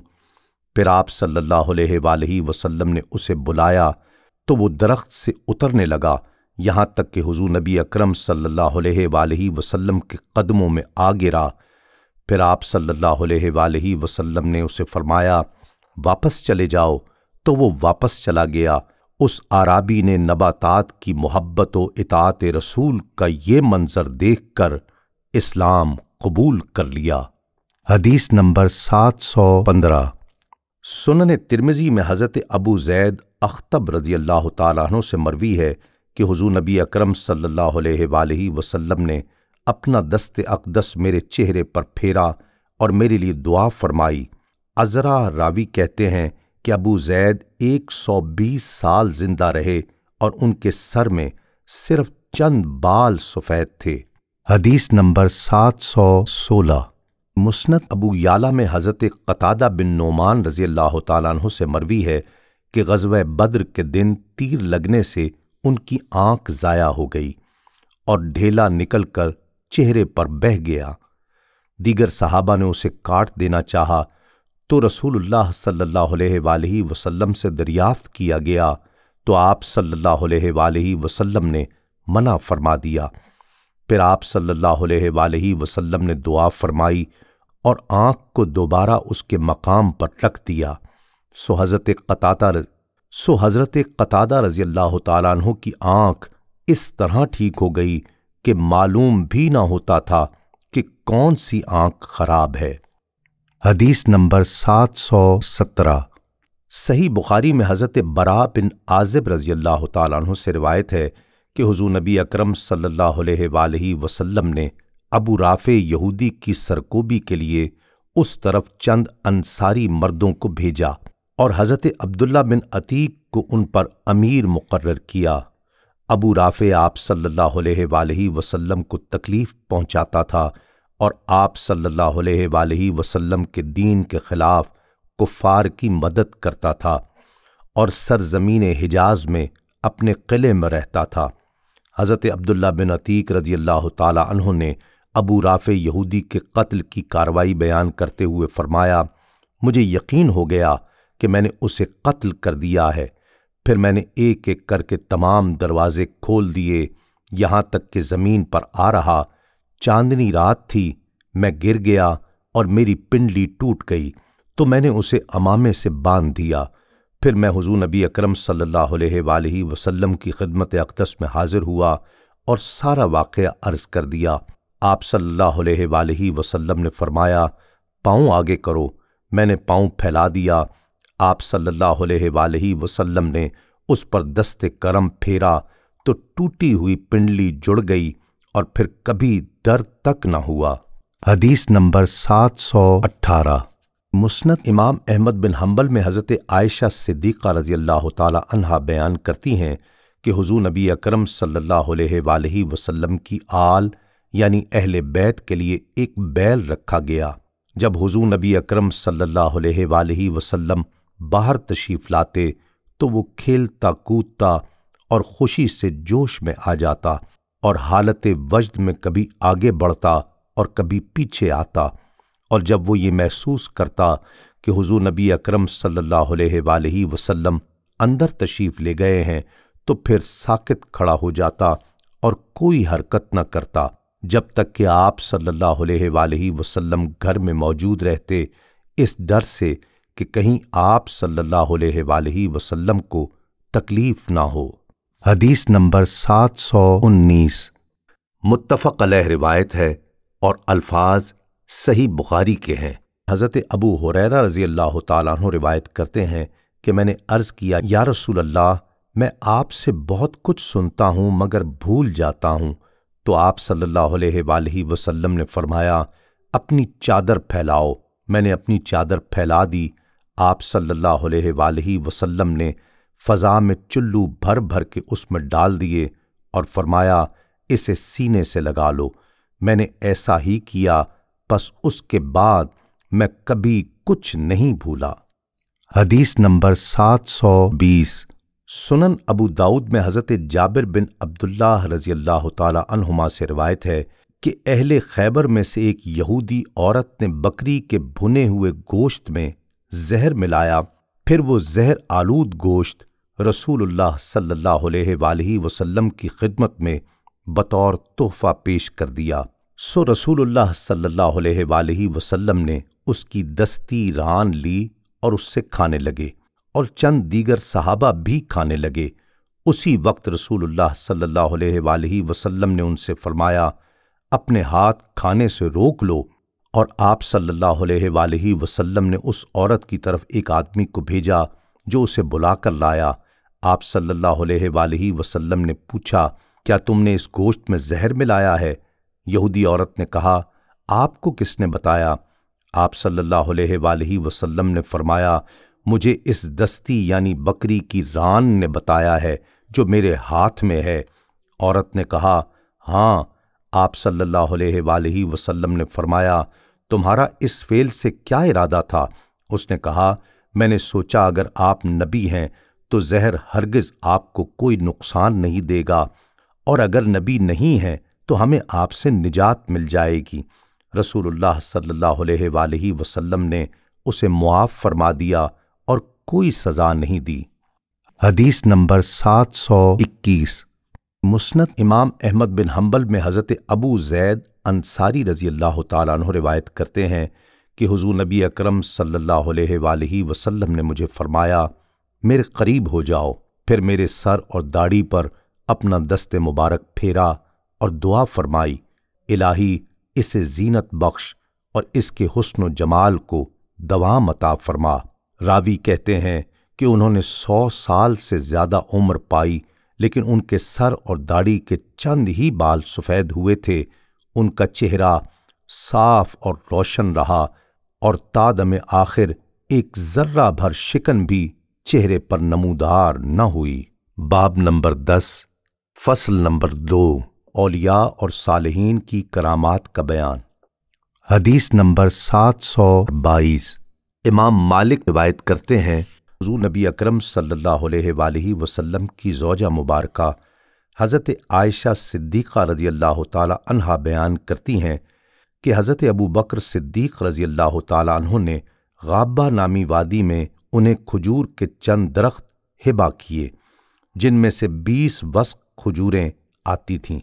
फिर आप सल्लल्लाहु अलैहि वसल्लम ने उसे बुलाया तो वो दरख्त से उतरने लगा यहाँ तक कि हजू नबी अकरम सल्लल्लाहु अलैहि वसल्लम के कदमों में आ गिरा फिर आप सल्लल्लाहु अलैहि वसल्लम ने उसे फरमाया वापस चले जाओ तो वो वापस चला गया उस आराबी ने नबातात की मोहब्बत व इतात रसूल का ये मंज़र देख कर इस्लाम कबूल कर लिया हदीस नंबर सात सौ पंद्रह सुनन तिरमिज़ी में हज़रत अबू जैद अख्तब रज़ी अल्लाह तु से मरवी है कि हुजू नबी अकरम सल्लल्लाहु अलैहि वसल्लम ने अपना दस्त अकदस मेरे चेहरे पर फेरा और मेरे लिए दुआ फरमाई अजरा रावी कहते हैं कि अबू जैद 120 साल जिंदा रहे और उनके सर में सिर्फ चंद बाल सफ़ेद थे हदीस नंबर 716 मुस्नद अबू याला में हज़रत कतादा बिन नोमान रज़ी अल्लाह तु से मरवी है कि गजब बद्र के दिन तीर लगने से उनकी आंख ज़ाया हो गई और ढेला निकल कर चेहरे पर बह गया दीगर साहबा ने उसे काट देना चाहा तो रसूलुल्लाह सल्लल्लाहु अलैहि वसल्लम से दरियाफ्त किया गया तो आप सल्लल्लाहु अलैहि वसल्लम ने मना फरमा दिया फिर आप सल्लल्लाहु अलैहि वसल्लम ने दुआ फरमाई और आँख को दोबारा उसके मकाम पर रख दिया सो हज़रत कताता सो हज़रत कतादा रज़ी अल्लाह तु की आँख इस तरह ठीक हो गई कि मालूम भी ना होता था कि कौन सी आँख खराब है हदीस नंबर 717 सही बुखारी में हज़रत बरा बिन आज़िब रज़ी अल्लाह तु से रिवायत है कि हुजू नबी अकरम सल्लल्लाहु अलैहि वसल्लम ने अबू राफ़े यहूदी की सरकोबी के लिए उस तरफ चंद अंसारी मर्दों को भेजा और हज़रत अब्दुल्ला बिन अतीक को उन पर अमीर मुकर्र किया अबू राफ़े आप सल्लल्लाहु अलैहि वसल्लम को तकलीफ़ पहुंचाता था और आप सल्लल्लाहु अलैहि वसल्लम के दीन के ख़िलाफ़ कुफ़ार की मदद करता था और सरजमीन हिजाज में अपने किले में रहता था हज़रत अब्दुल्ला बिन अतीक रजी अल्लाह तु ने अबू राफ़े यहूदी के कत्ल की कार्रवाई बयान करते हुए फरमाया मुझे यकीन हो गया कि मैंने उसे कत्ल कर दिया है फिर मैंने एक एक करके तमाम दरवाज़े खोल दिए यहाँ तक कि ज़मीन पर आ रहा चांदनी रात थी मैं गिर गया और मेरी पिंडली टूट गई तो मैंने उसे अमामे से बांध दिया फिर मैं हुजूर नबी अकरम सल्लल्लाहु अलैहि वसल्लम की खिदमत अकदस में हाजिर हुआ और सारा वाक़ अर्ज़ कर दिया आप सल्लल्लाहु अलैहि वसल्लम ने फरमाया पाँव आगे करो मैंने पाँव फैला दिया आप सल्लल्लाहु अलैहि वसल्लम ने उस पर दस्त करम फेरा तो टूटी हुई पिंडली जुड़ गई और फिर कभी दर्द तक ना हुआ हदीस नंबर 718 मुस्नद इमाम अहमद बिन हम्बल में हज़रत आयशा सिद्दीक़ा रज़ी अल्लाह तहा बयान करती हैं कि हुजू नबी अकरम सल्लल्लाहु अलैहि वसल्लम की आल यानी अहल बैत के लिए एक बैल रखा गया जब हुजू नबी अकरम सल्लल्लाहु अलैहि वसल्लम बाहर तशीफ लाते तो वो खेलता कूदता और ख़ुशी से जोश में आ जाता और हालत वजद में कभी आगे बढ़ता और कभी पीछे आता और जब वो ये महसूस करता कि हुजूर नबी अकरम सल्लल्लाहु अलैहि वसल्लम अंदर तशरीफ़ ले गए हैं तो फिर साकित खड़ा हो जाता और कोई हरकत न करता जब तक कि आप सल्लल्लाहु अलैहि वसल्लम घर में मौजूद रहते इस डर से कि कहीं आप सल्लल्लाहु अलैहि वसल्लम को तकलीफ़ ना हो हदीस नंबर 719 मुत्तफ़क़ अलह रिवायत है और अल्फाज सही बुखारी के हैं हज़रत अबू हुरैरा रज़ी अल्लाह तु रिवायत करते हैं कि मैंने अर्ज़ किया या रसूल अल्लाह मैं आपसे बहुत कुछ सुनता हूँ मगर भूल जाता हूँ तो आप सल्ला वसलम ने फरमाया अपनी चादर फैलाओ मैंने अपनी चादर फैला दी आप सल्ला वसलम ने फजा में चुल्लू भर भर के उसमें डाल दिए और फरमाया इसे सीने से लगा लो मैंने ऐसा ही किया बस उसके बाद मैं कभी कुछ नहीं भूला हदीस नंबर 720 सुनन अबू दाऊद में हज़रत जाबिर बिन अब्दुल्लाह रज़ी अल्लाह तहुमा से रिवायत है कि अहले खैबर में से एक यहूदी औरत ने बकरी के भुने हुए गोश्त में जहर मिलाया फिर वो जहर आलूद गोश्त रसूलुल्लाह सल्लल्लाहु अलैहि वसल्लम की खिदमत में बतौर तोहफा पेश कर दिया सो रसूलुल्लाह सल्लल्लाहु अलैहि वसल्लम ने उसकी दस्ती रान ली और उससे खाने लगे और चंद दीगर सहाबा भी खाने लगे उसी वक्त रसूलुल्लाह सल्लल्लाहु अलैहि वसल्लम ने उनसे फरमाया अपने हाथ खाने से रोक लो और आप सल्लल्लाहु अलैहि वसल्लम ने उस औरत की तरफ एक आदमी को भेजा जो उसे बुलाकर लाया आप सल्लल्लाहु अलैहि वसल्लम ने पूछा क्या तुमने इस गोश्त में जहर मिलाया है यहूदी औरत ने कहा आपको किसने बताया आप सल्लल्लाहु अलैहि वसल्लम ने फरमाया मुझे इस दस्ती यानी बकरी की रान ने बताया है जो मेरे हाथ में है औरत ने कहा हाँ आप सल्लल्लाहु अलैहि वसल्लम ने फरमाया तुम्हारा इस फेल से क्या इरादा था उसने कहा मैंने सोचा अगर आप नबी हैं तो जहर हरगिज आपको कोई नुकसान नहीं देगा और अगर नबी नहीं है तो हमें आपसे निजात मिल जाएगी रसूलुल्लाह सल्लल्लाहु अलैहि वसल्लम ने उसे मुआफ़ फरमा दिया और कोई सज़ा नहीं दी हदीस नंबर 721 मुस्नत इमाम अहमद बिन हम्बल में हज़रत अबू जैद अंसारी रज़ी अल्लाह तु रिवायत करते हैं कि हुजूर नबी अकरम सल्लल्लाहु अलैहि वसल्लम ने मुझे फ़रमाया मेरे करीब हो जाओ फिर मेरे सर और दाढ़ी पर अपना दस्ते मुबारक फेरा और दुआ फरमाई इलाही इसे जीनत बख्श और इसके हुस्न जमाल को दवा मता फरमा रावी कहते हैं कि उन्होंने सौ साल से ज़्यादा उम्र पाई लेकिन उनके सर और दाढ़ी के चंद ही बाल सफ़ेद हुए थे उनका चेहरा साफ और रोशन रहा और तादम आखिर एक ज़र्रा भर शिकन भी चेहरे पर नमूदार न हुई बाब नंबर दस फसल नंबर दो औलिया और सालहीन की करामात का बयान हदीस नंबर सात सौ बाईस इमाम मालिक रिवायत करते हैं हजू नबी अकरम सल्लल्लाहु अलैहि वसल्लम की जौजा मुबारक हज़रत आयशा सिद्दीक़ा रज़ी अल्लाह तह बयान करती हैं कि हज़रत अबू बकर सिद्दीक़ रज़ी अल्लाह तहों ने गाबा नामी वादी में उन्हें खजूर के चंद दरख्त हिबा किए जिनमें से बीस वस्क खजूरें आती थीं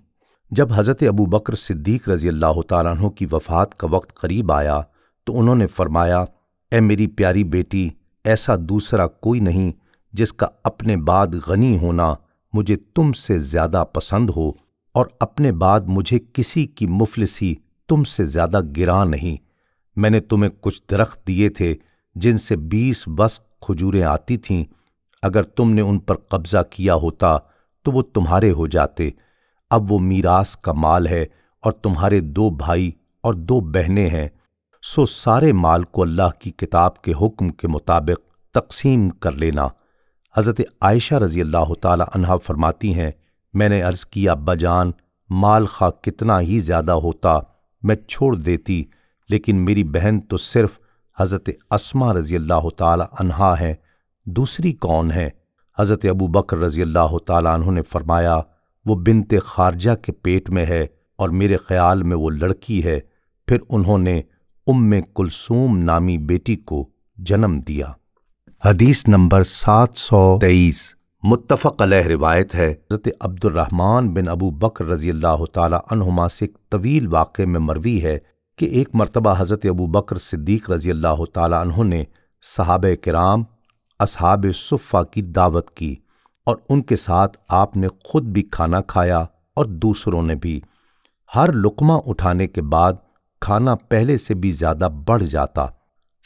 जब हज़रत अबू बकर सिद्दीक रज़ी अल्लाह तु की वफ़ात का वक्त करीब आया तो उन्होंने फरमाया ए मेरी प्यारी बेटी ऐसा दूसरा कोई नहीं जिसका अपने बाद गनी होना मुझे तुमसे ज़्यादा पसंद हो और अपने बाद मुझे किसी की मुफलिसी तुमसे ज़्यादा गिरा नहीं मैंने तुम्हें कुछ दरख्त दिए थे जिनसे बीस बस खजूरें आती थीं अगर तुमने उन पर कब्जा किया होता तो वो तुम्हारे हो जाते अब वो मीरास का माल है और तुम्हारे दो भाई और दो बहनें हैं सो सारे माल को अल्लाह की किताब के हुक्म के मुताबिक तकसीम कर लेना हज़रत आयशा रज़ी अल्लाह तहा फरमाती हैं मैंने अर्ज़ किया अब्बा जान माल खा कितना ही ज़्यादा होता मैं छोड़ देती लेकिन मेरी बहन तो सिर्फ़ हज़रत असमा रज़ी अल्लाह तहा हैं दूसरी कौन है हज़रत अबू बकर रज़ी अल्लाह तु ने फ़रमाया वो बिनते खारजा के पेट में है और मेरे ख़्याल में वो लड़की है फिर उन्होंने उम कुलसूम नामी बेटी को जन्म दिया हदीस नंबर सात सौ तेईस मुतफ़ अलह रिवायत है हज़रत अब्दुलरहमान बिन अबू बकर रज़ी अल्लाह तुमा से एक तवील वाक़े में मरवी है कि एक मरतबा हज़रत अबू बकर सिद्दीक रज़ी अल्लाह तहों ने सहाब कराम असहाब सुफ़ा की दावत की और उनके साथ आपने खुद भी खाना खाया और दूसरों ने भी हर लुकमा उठाने के बाद खाना पहले से भी ज़्यादा बढ़ जाता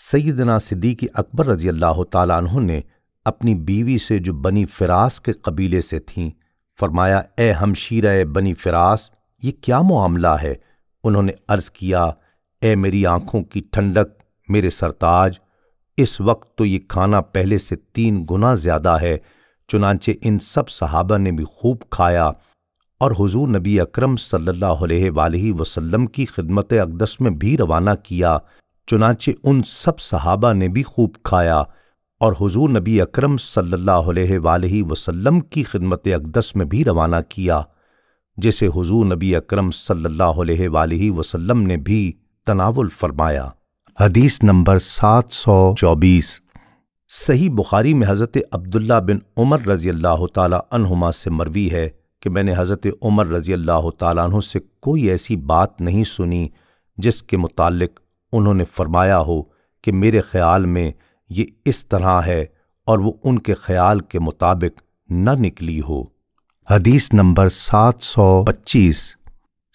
सैदना सिद्दीकी अकबर रजी अल्लाह तहों ने अपनी बीवी से जो बनी फ़िरास के कबीले से थीं फरमाया ए हमशीर बनी फ़िरास ये क्या मामला है उन्होंने अर्ज़ किया ए मेरी आंखों की ठंडक मेरे सरताज इस वक्त तो ये खाना पहले से तीन गुना ज्यादा है चुनाचे इन सब सहाबा ने भी खूब खाया और हुजूर नबी अकरम सल्लल्लाहु अलैहि वसल्लम की खिदमत अकदस में भी रवाना किया चुनाचे उन सब सहाबा ने भी खूब खाया और हुजूर नबी अकरम सल्लल्लाहु अलैहि वसल्लम की खिदमत अकदस में भी रवाना किया जिसे हुजूर नबी अकरम सल्लल्लाहु अलैहि वसल्लम ने भी तनावुल फरमाया हदीस नंबर 724 सही बुखारी में हज़रत अब्दुल्ला बिन उमर रज़ी अल्लाह तुमा से मरवी है कि मैंने हज़रत उमर रज़ी अल्लाह तु से कोई ऐसी बात नहीं सुनी जिसके मुतालिक उन्होंने फरमाया हो कि मेरे ख़्याल में ये इस तरह है और वो उनके ख़्याल के मुताबिक न निकली हो हदीस नंबर 725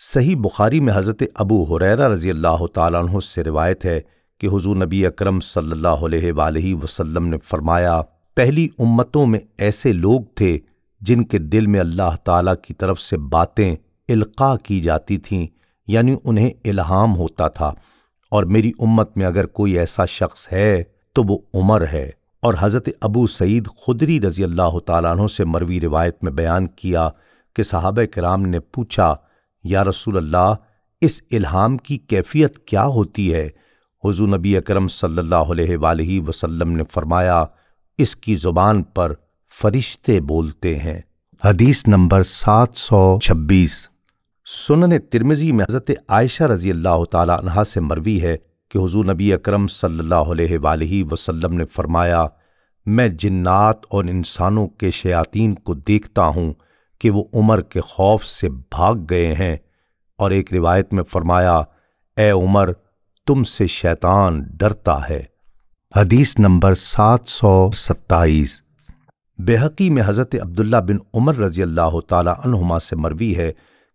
सही बुखारी में हज़रत अबू हुरैरा रज़ी अल्लाह तु से रिवायत है कि हुजूर नबी अकरम सल्लल्लाहु अलैहि वसल्लम ने फरमाया पहली उम्मतों में ऐसे लोग थे जिनके दिल में अल्लाह ताला की तरफ से बातें इल्का की जाती थीं यानी उन्हें इल्हाम होता था और मेरी उम्मत में अगर कोई ऐसा शख्स है तो वो उमर है और हज़रत अबू सईद खुदरी रज़ी अल्लाह तु से मरवी रिवायत में बयान किया कि साहब कराम ने पूछा या रसूल अल्लाह इस इल्हाम की कैफियत क्या होती है हजू नबी अकरम सल्लल्लाहु अलैहि वसल्लम ने फरमाया इसकी ज़ुबान पर फरिश्ते बोलते हैं हदीस नंबर सात सौ छब्बीस तिरमिजी में हज़रत आयशा रजी अल्लाह तहा से मरवी है कि हजू नबी अकरम सल्लल्लाहु अलैहि वसल्लम ने फरमाया मैं जिन्नात और इंसानों के शयातीन को देखता हूँ कि वो उमर के खौफ से भाग गए हैं और एक रिवायत में फरमाया ए उमर तुमसे शैतान डरता है हदीस नंबर सात सौ सत्ताईस बेहकी में हज़रत अब्दुल्ला बिन उमर रज़ी अल्लाह तुमा से मरवी है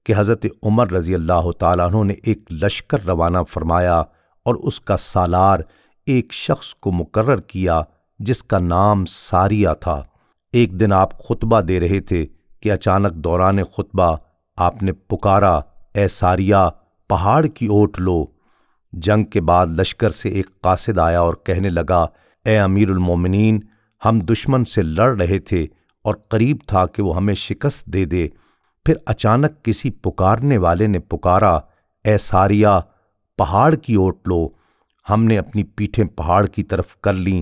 कि हज़रत उमर रज़ी अल्लाह तु ने एक लश्कर रवाना फरमाया और उसका सालार एक शख्स को मुकर्र किया जिसका नाम सारिया था एक दिन आप खुतबा दे रहे थे कि अचानक दौरान खुतबा आपने पुकारा ए सारिया पहाड़ की ओट लो जंग के बाद लश्कर से एक कासिद आया और कहने लगा ए अमीरमिन हम दुश्मन से लड़ रहे थे और करीब था कि वो हमें शिकस्त दे दे फिर अचानक किसी पुकारने वाले ने पुकारा ए सारिया पहाड़ की ओट लो हमने अपनी पीठें पहाड़ की तरफ कर ली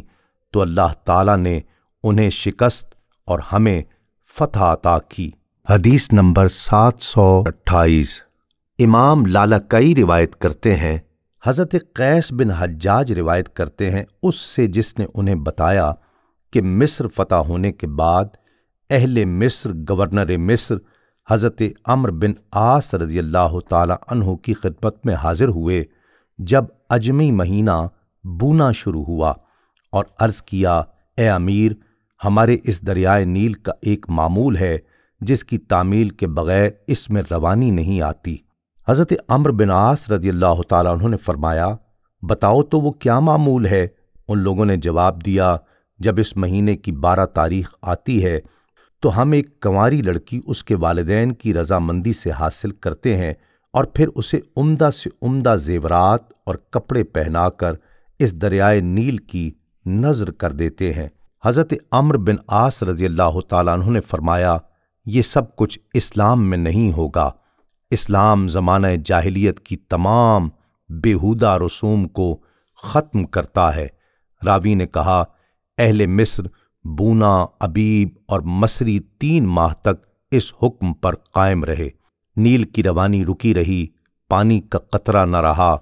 तो अल्लाह ताला ने उन्हें शिकस्त और हमें फतह अता की हदीस नंबर सात सौ अट्ठाईस इमाम कई रिवायत करते हैं हज़रत कैस बिन हज्जाज रिवायत करते हैं उससे जिसने उन्हें बताया कि मिस्र फतह होने के बाद अहल मिस्र गवर्नर मिस्र हज़रत अमर बिन आस रजी अल्लाह तहु की खिदमत में हाजिर हुए जब अजमी महीना बूना शुरू हुआ और अर्ज़ किया ए अमीर हमारे इस दरियाए नील का एक मामूल है जिसकी तामील के बगैर इसमें रवानी नहीं आती हज़रत अम्र बिन आस रजी अल्लाह तुमने फरमाया बताओ तो वो क्या मामूल है उन लोगों ने जवाब दिया जब इस महीने की बारह तारीख आती है तो हम एक कंवारी लड़की उसके वालदेन की रजामंदी से हासिल करते हैं और फिर उसे उम्दा से उम्दा जेवरात और कपड़े पहनाकर इस दरियाए नील की नज़र कर देते हैं हज़रत अम्र बिन आस रजी अल्लाह तु ने फरमाया ये सब कुछ इस्लाम में नहीं होगा इस्लाम जमान जाहिलियत की तमाम बेहुदा रसूम को ख़त्म करता है रावी ने कहा अहल मिस्र बूना अबीब और मसरी तीन माह तक इस हुक्म पर कायम रहे नील की रवानी रुकी रही पानी का कतरा न रहा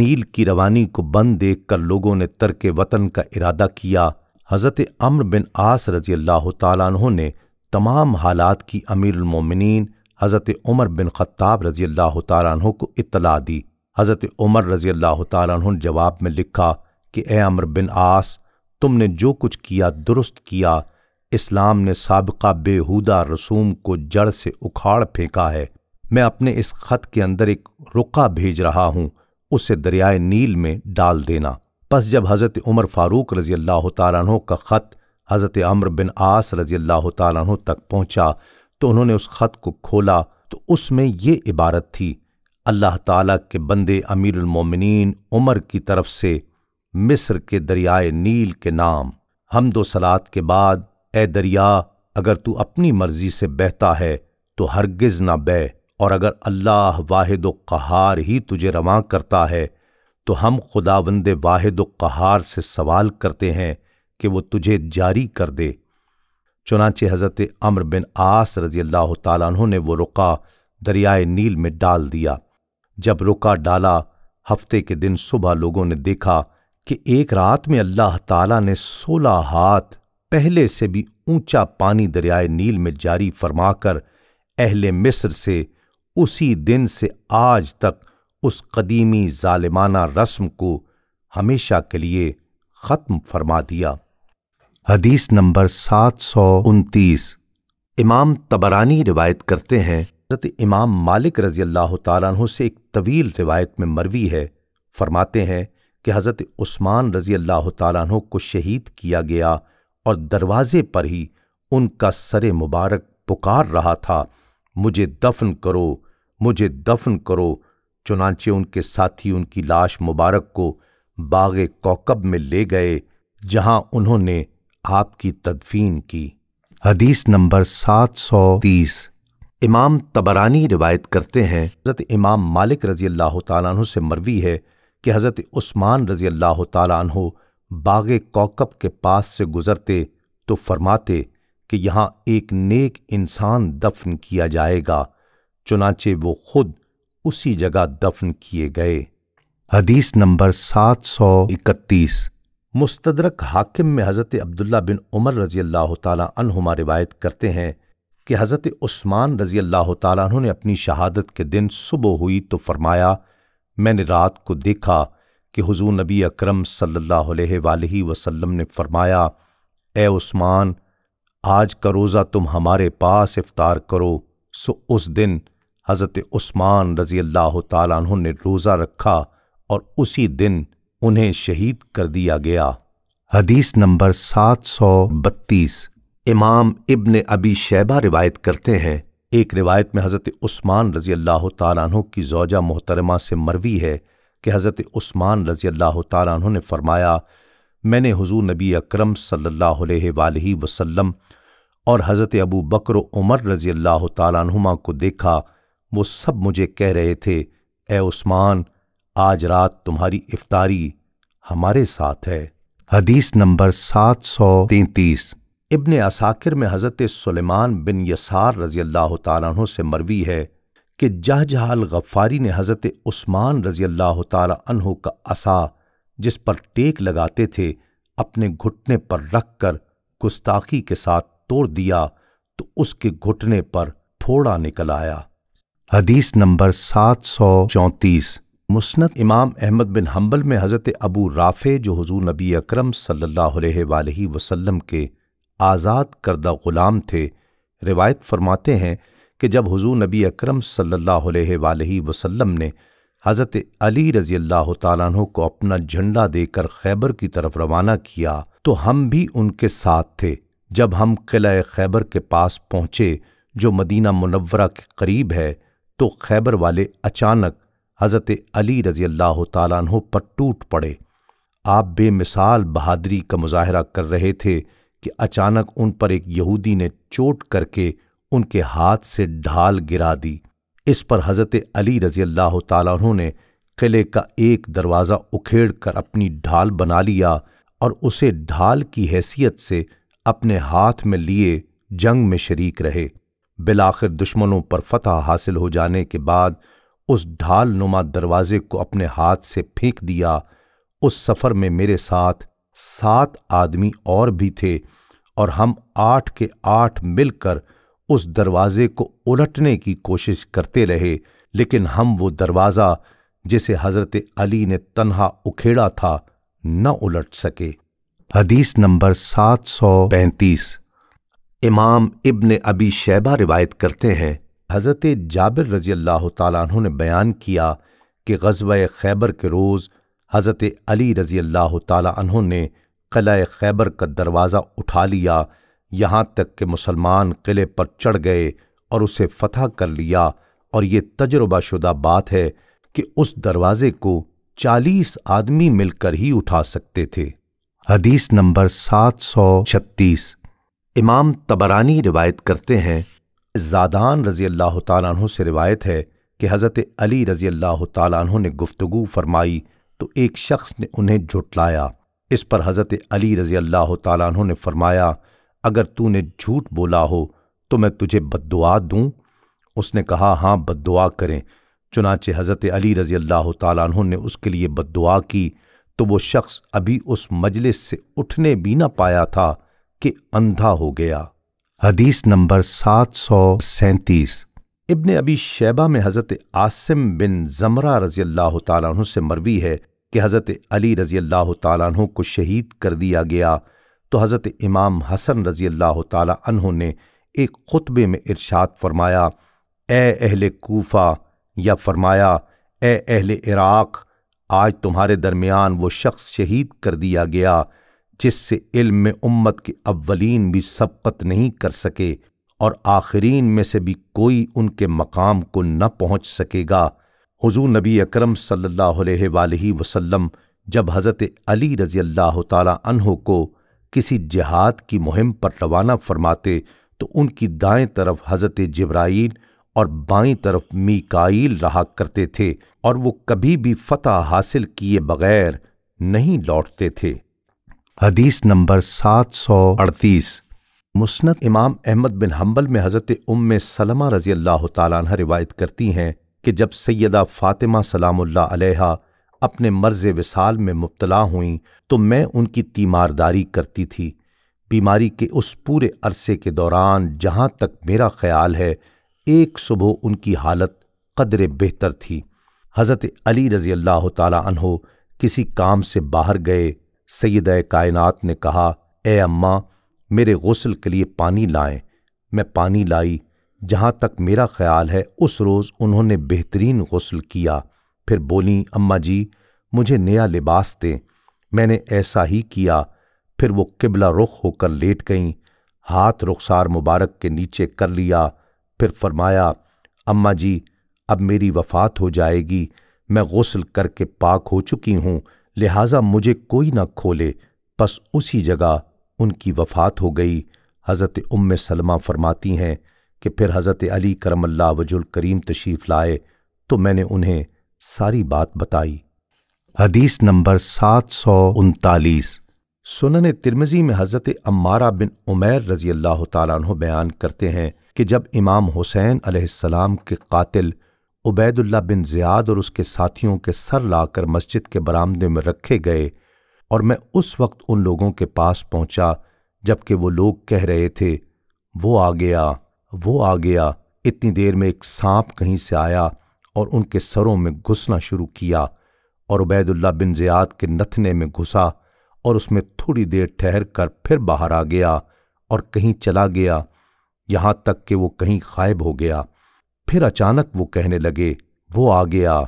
नील की रवानी को बंद देख कर लोगों ने तरके वतन का इरादा किया हज़रत अम्र बिन आस रजी अल्लाह तु ने तमाम हालात की अमीरमिन हज़रत उमर बिन ख़त्ताब रजी अल्लाह तु को इतला दी हज़रत उमर रजी अल्लाह तु ने जवाब में लिखा कि ए अम्र बिन आस तुमने जो कुछ किया दुरुस्त किया इस्लाम ने सबका बेहूदा रसूम को जड़ से उखाड़ फेंका है मैं अपने इस ख़त के अंदर एक रुका भेज रहा हूँ उसे दरियाए नील में डाल देना पस जब हज़रत उमर फ़ारूक रज़ी अल्लाह तु का ख़त हज़रत अमर बिन आस रज़ी अल्लाह तु तक पहुँचा तो उन्होंने उस ख़त को खोला तो उसमें ये इबारत थी अल्लाह ताला के बंदे अमीरमिन उमर की तरफ से मिस्र के दरियाए नील के नाम हम दो सलात के बाद ए दरिया अगर तू अपनी मर्जी से बहता है तो हरगिज़ ना बह और अगर अल्लाह वाहिद कहार ही तुझे रवा करता है तो हम खुदावंद वाहिद कहार से सवाल करते हैं कि वो तुझे जारी कर दे चुनाचे हज़रत अमर बिन आस रजी अल्लाह तु ने वो रुका दरियाए नील में डाल दिया जब रुका डाला हफ्ते के दिन सुबह लोगों ने देखा कि एक रात में अल्लाह ताला ने सोलह हाथ पहले से भी ऊंचा पानी दरियाए नील में जारी फरमाकर अहले मिस्र से उसी दिन से आज तक उस कदीमी जालिमाना रस्म को हमेशा के लिए ख़त्म फरमा दिया हदीस नंबर सात सौ उनतीस इमाम तबरानी रिवायत करते हैं हजरत इमाम मालिक रजी अल्लाह तु से एक तवील रिवायत में मरवी है फरमाते हैं कि हज़रत उस्मान रजी अल्लाह तु को शहीद किया गया और दरवाज़े पर ही उनका सरे मुबारक पुकार रहा था मुझे दफन करो मुझे दफन करो चुनाचे उनके साथी उनकी लाश मुबारक को बाग कौकब में ले गए जहां उन्होंने आपकी तदफीन की हदीस नंबर 730 इमाम तबरानी रिवायत करते हैं हज़रत इमाम मालिक रज़ी अल्लाह तु से मरवी है कि हज़रत उस्मान रज़ी अल्लाह तु बाग कौकब के पास से गुज़रते तो फरमाते कि यहाँ एक नेक इंसान दफन किया जाएगा चुनाचे वो खुद उसी जगह दफन किए गए हदीस नंबर 731 मुस्तदरक हाकिम में हज़रत अब्दुल्ला बिन उमर रज़ी अल्लाह तुमा रिवायत करते हैं कि हज़रत उस्मान रज़ी अल्लाह तु ने अपनी शहादत के दिन सुबह हुई तो फरमाया मैंने रात को देखा कि हजू नबी अक्रम सल्ला वसलम ने फरमाया ए उस्मान आज का रोज़ा तुम हमारे पास इफ्तार करो सो उस दिन हज़रत उस्मान रज़ी अल्लाह तु ने रोज़ा रखा और उसी दिन उन्हें शहीद कर दिया गया हदीस नंबर सात सौ बत्तीस इमाम इब्न अबी शैबा रिवायत करते हैं एक रिवायत में हज़रत उस्मान रज़ी अल्लाह तु की जौजा मोहतरमा से मरवी है कि हज़रत उस्मान रज़ी अल्लाह तु ने फरमाया मैंने हुजूर नबी अकरम सल्लल्लाहु वसलम वसल्लम और हज़रत अबू बकर उमर रज़ी अल्लाह तुमा को देखा वो सब मुझे कह रहे थे ए उस्मान आज रात तुम्हारी इफ्तारी हमारे साथ है हदीस नंबर सात सौ तैतीस इबन असाकिर में हज़रत सुलेमान बिन यसार रज़ी अल्लाह तु से मरवी है कि जहाल गफ्फारी ने हज़रत उस्मान रज़ी अल्लाह तु का असा जिस पर टेक लगाते थे अपने घुटने पर रख कर गुस्ताखी के साथ तोड़ दिया तो उसके घुटने पर फोड़ा निकल आया हदीस नंबर सात सौ चौंतीस मुस्त इमाम अहमद बिन हम्बल में हज़रत अबू राफ़े जो हजू नबी अक्रम सल्लल्लाहु वसलम के आज़ाद करदा ग़ुलाम थे रिवायत फरमाते हैं कि जब हजू नबी अक्रम सल्लल्लाहु वसलम ने हज़रत अली रज़ी अल्लाह तु को अपना झंडा देकर खैबर की तरफ रवाना किया तो हम भी उनके साथ थे जब हम किला खैबर के पास पहुँचे जो मदीना मुनवरा के करीब है तो खैबर वाले अचानक हज़रत अली रज़ी अल्लाह तहों पर टूट पड़े आप बेमिसाल बहादरी का मुजाहरा कर रहे थे कि अचानक उन पर एक यहूदी ने चोट करके उनके हाथ से ढाल गिरा दी इस पर हज़रत अली रज़ी अल्लाह तहों ने किले का एक दरवाज़ा उखेड़ कर अपनी ढाल बना लिया और उसे ढाल की हैसियत से अपने हाथ में लिए जंग में शरीक रहे बिलाखिर दुश्मनों पर फतह हासिल हो जाने के बाद उस ढाल नुमा दरवाजे को अपने हाथ से फेंक दिया उस सफ़र में मेरे साथ सात आदमी और भी थे और हम आठ के आठ मिलकर उस दरवाजे को उलटने की कोशिश करते रहे लेकिन हम वो दरवाज़ा जिसे हज़रत अली ने तनहा उखेड़ा था न उलट सके हदीस नंबर सात सौ पैंतीस इमाम इब्न अबी शैबा रिवायत करते हैं हज़रत जाबिर रजी अल्लाह तु ने बयान किया कि गजब खैबर के रोज़ हज़रत अली रजी अल्लाह तु ने क़िला खैबर का दरवाज़ा उठा लिया यहाँ तक कि मुसलमान किले पर चढ़ गए और उसे फतह कर लिया और ये तजर्बा शुदा बात है कि उस दरवाज़े को चालीस आदमी मिलकर ही उठा सकते थे हदीस नंबर सात सौ छत्तीस इमाम तबरानी रिवायत करते हैं ज़ादान रज़ी अल्लाह तु से रिवायत है कि हज़रत अली रज़ी अल्लाह तु ने गुफ्तु फरमाई तो एक शख्स ने उन्हें झुटलाया इस पर हज़रत अली रज़ी अल्लाह तु ने फरमाया अगर तूने झूठ बोला हो तो मैं तुझे बददुआ दूँ उसने कहा हाँ बददुआ करें चुनाचे हज़रत अली रज़ी अल्लाह तु ने उसके लिए बददुआ की तो वो शख्स अभी उस मजलिस से उठने भी ना पाया था कि अंधा हो गया हदीस नंबर सात सौ सैंतीस इबन अबी शैबा में हज़रत आसिम बिन जमरा रज़ी अल्लाह तु से मरवी है कि हज़रत अली रज़ी अल्लाह तु को शहीद कर दिया गया तो हज़रत इमाम हसन रज़ी अल्लाह तु ने एक खुतबे में इरशाद फरमाया ए अहल कोफ़ा या फरमाया ए इराक़ आज तुम्हारे दरमियान वो शख्स शहीद कर दिया गया जिससे इल्म में उम्मत के अव्वलीन भी सबकत नहीं कर सके और आखिरीन में से भी कोई उनके मकाम को न पहुंच सकेगा हुजूर नबी अकरम सल्लल्लाहु अलैहि वसल्लम जब हज़रत अली रज़ी अल्लाह तहों को किसी जिहाद की मुहिम पर रवाना फरमाते तो उनकी दाएं तरफ हज़रत जब्राइल और बाईं तरफ मीकाईल रहा करते थे और वो कभी भी फतह हासिल किए बगैर नहीं लौटते थे हदीस नंबर 738 मुस्नत इमाम अहमद बिन हम्बल में हज़रत उम सलमा रज़ी अल्लाह तह रिवायत करती हैं कि जब सैदा फ़ातिमा सलामुल्ला अपने मर्ज़ विसाल में मुबतला हुई तो मैं उनकी तीमारदारी करती थी बीमारी के उस पूरे अरसे के दौरान जहाँ तक मेरा ख्याल है एक सुबह उनकी हालत कदर बेहतर थी हज़रत अली रज़ी अल्लाह तहो किसी काम से बाहर गए सैद कायनात ने कहा ए अम्मा मेरे गसल के लिए पानी लाएं मैं पानी लाई जहाँ तक मेरा ख्याल है उस रोज़ उन्होंने बेहतरीन गसल किया फिर बोली अम्मा जी मुझे नया लिबास दें मैंने ऐसा ही किया फिर वो किबला रुख होकर लेट गईं हाथ रुखसार मुबारक के नीचे कर लिया फिर फरमाया अम्मा जी अब मेरी वफ़ात हो जाएगी मैं गसल करके पाक हो चुकी हूँ लिहाजा मुझे कोई ना खोले बस उसी जगह उनकी वफात हो गई हज़रत उम्म सलमा फरमाती हैं कि फिर हज़रत अली करमल्ला वजुल करीम तशीफ लाए तो मैंने उन्हें सारी बात बताई हदीस नंबर सात सौ उनतालीस सुनन तिरमजी में हज़रत अम्मारा बिन उमैर रज़ी अल्लाह तु बयान करते हैं कि जब इमाम हुसैन अलैहिस्सलाम के कातिल उबैदुल्ला बिन ज़ियाद और उसके साथियों के सर लाकर मस्जिद के बरामदे में रखे गए और मैं उस वक्त उन लोगों के पास पहुंचा जबकि वो लोग कह रहे थे वो आ गया वो आ गया इतनी देर में एक सांप कहीं से आया और उनके सरों में घुसना शुरू किया और उबैदुल्ला बिन ज़ियाद के नथने में घुसा और उसमें थोड़ी देर ठहर कर फिर बाहर आ गया और कहीं चला गया यहाँ तक कि वो कहीं गायब हो गया फिर अचानक वो कहने लगे वो आ गया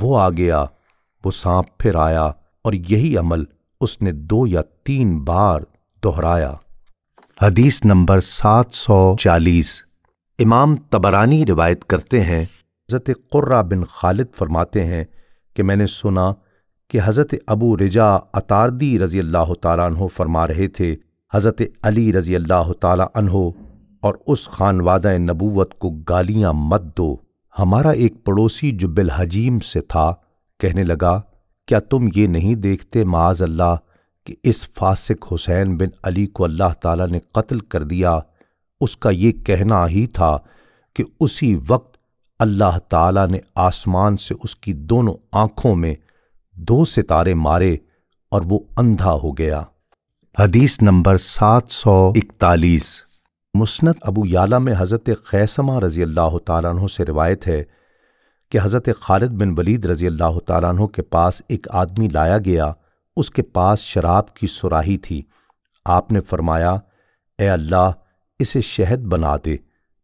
वो आ गया वो सांप फिर आया और यही अमल उसने दो या तीन बार दोहराया हदीस नंबर 740 इमाम तबरानी रिवायत करते हैं हज़रत कुर्रा बिन खालिद फरमाते हैं कि मैंने सुना कि हज़रत अबू रिजा अतारदी रज़ी अल्लाह तारा फरमा रहे थे हज़रत अली रज़ी अल्लाह तारा और उस खानवाद नबूवत को गालियां मत दो हमारा एक पड़ोसी जो बिलहजीम से था कहने लगा क्या तुम ये नहीं देखते माज अल्लाह कि इस फासिक हुसैन बिन अली को अल्लाह ताला ने कत्ल कर दिया उसका ये कहना ही था कि उसी वक्त अल्लाह ताला ने आसमान से उसकी दोनों आँखों में दो सितारे मारे और वो अंधा हो गया हदीस नंबर सात सौ इकतालीस मुस्नत अबू याला में हज़रत खैसमा रज़ी अल्लाह तु से रिवायत है कि हज़रत खालिद बिन वलीद रज़ी अल्लाह तु के पास एक आदमी लाया गया उसके पास शराब की सुराही थी आपने फरमाया ए अल्लाह इसे शहद बना दे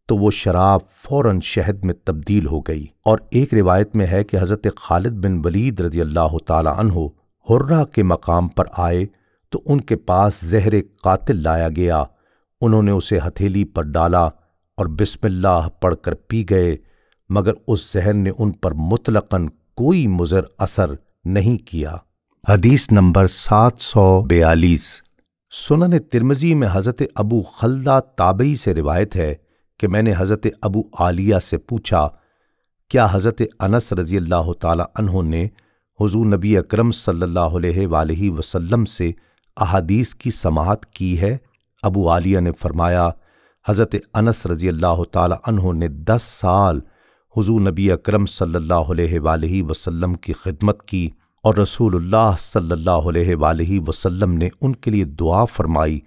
तो वो शराब फ़ौर शहद में तब्दील हो गई और एक रिवायत में है कि हज़रत खालिद बिन वलीद रज़ी अल्लाह तु हुर्रा के मकाम पर आए तो उनके पास जहर कातिल लाया गया उन्होंने उसे हथेली पर डाला और बिस्मिल्लाह पढ़कर पी गए मगर उस जहर ने उन पर मुतलकन कोई मुजर असर नहीं किया हदीस नंबर सात सौ बयालीस सुनन तिरमजी में हज़रत अबू खलदा ताबई से रिवायत है कि मैंने हज़रत अबू आलिया से पूछा क्या हज़रत अनस रज़ी अल्लाह तहों ने हुजूर नबी अकरम सल्लल्लाहु अलैहि वसल्लम से अहादीस की समात की है अबू आलिया ने फरमाया हज़रत अनस रज़ी अल्लाह तहों ने दस साल हज़ू नबी अक्रम सल अलैहि वसल्लम की खिदमत की और रसूलुल्लाह सल्लल्लाहु वसम ने उनके लिए दुआ फरमाई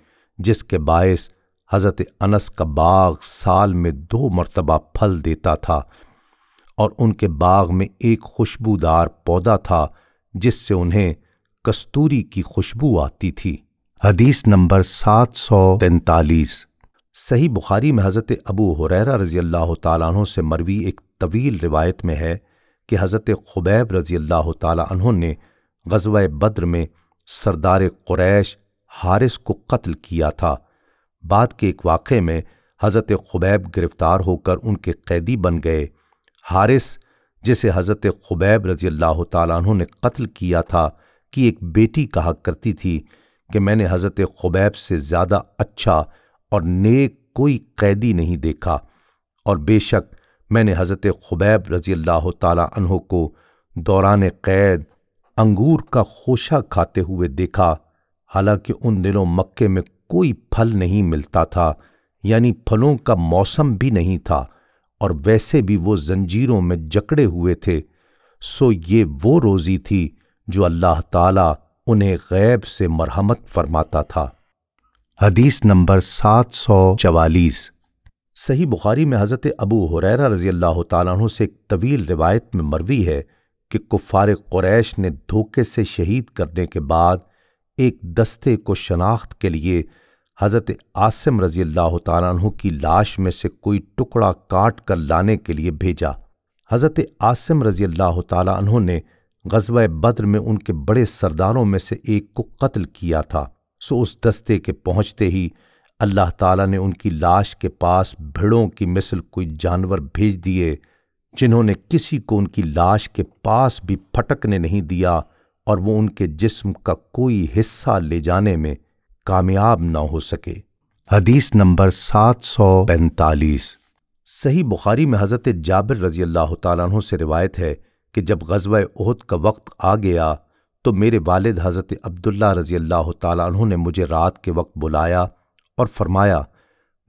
जिसके बायस हज़रत अनस का बाग साल में दो मरतबा फल देता था और उनके बाग में एक खुशबूदार पौधा था जिससे उन्हें कस्तूरी की खुशबू आती थी हदीस नंबर सात सौ तैंतालीस सही बुखारी में हज़रत अबू हुरैरा रज़ी अल्लाह तु से मरवी एक तवील रिवायत में है कि हज़रत खुबैब रज़ी अल्लाह तु ने गजब बद्र में सरदार क्रैश हारिस को कत्ल किया था बाद के एक वाक़े में हज़रत खुबैब गिरफ़्तार होकर उनके कैदी बन गए हारिस जिसे हज़रत खुबैब रज़ी अल्लाह तु ने कत्ल किया था कि एक बेटी कहा करती थी कि मैंने हज़रत खुबैब से ज़्यादा अच्छा और नेक कोई कैदी नहीं देखा और बेशक मैंने हज़रत खुबैब रज़ी अल्लाह तहो को दौरान कैद अंगूर का खोशा खाते हुए देखा हालांकि उन दिनों मक्के में कोई फल नहीं मिलता था यानी फलों का मौसम भी नहीं था और वैसे भी वो जंजीरों में जकड़े हुए थे सो ये वो रोज़ी थी जो अल्लाह ताला उन्हें गैब से मरहमत फरमाता था हदीस नंबर सात सौ चवालीस सही बुखारी में हज़रत अबू हुरैरा रजी अल्लाह तु से एक तवील रिवायत में मरवी है कि कुफ़ार क्रैश ने धोखे से शहीद करने के बाद एक दस्ते को शनाख्त के लिए हज़रत आसिम रजी अल्लाह तु की लाश में से कोई टुकड़ा काट कर लाने के लिए भेजा हज़रत आसिम रजी अल्लाह तु ने गजब बद्र में उनके बड़े सरदारों में से एक को कत्ल किया था सो उस दस्ते के पहुंचते ही अल्लाह ताला ने उनकी लाश के पास भिड़ों की मिसल कोई जानवर भेज दिए जिन्होंने किसी को उनकी लाश के पास भी फटकने नहीं दिया और वो उनके जिस्म का कोई हिस्सा ले जाने में कामयाब ना हो सके हदीस नंबर सात सौ पैंतालीस सही बुखारी में हज़रत जाबिर रजी अल्लाह तु से रिवायत है कि जब गजब उहद का वक्त आ गया तो मेरे वालद हज़रत अब्दुल्ला रज़ी अल्लाह तु ने मुझे रात के वक्त बुलाया और फरमाया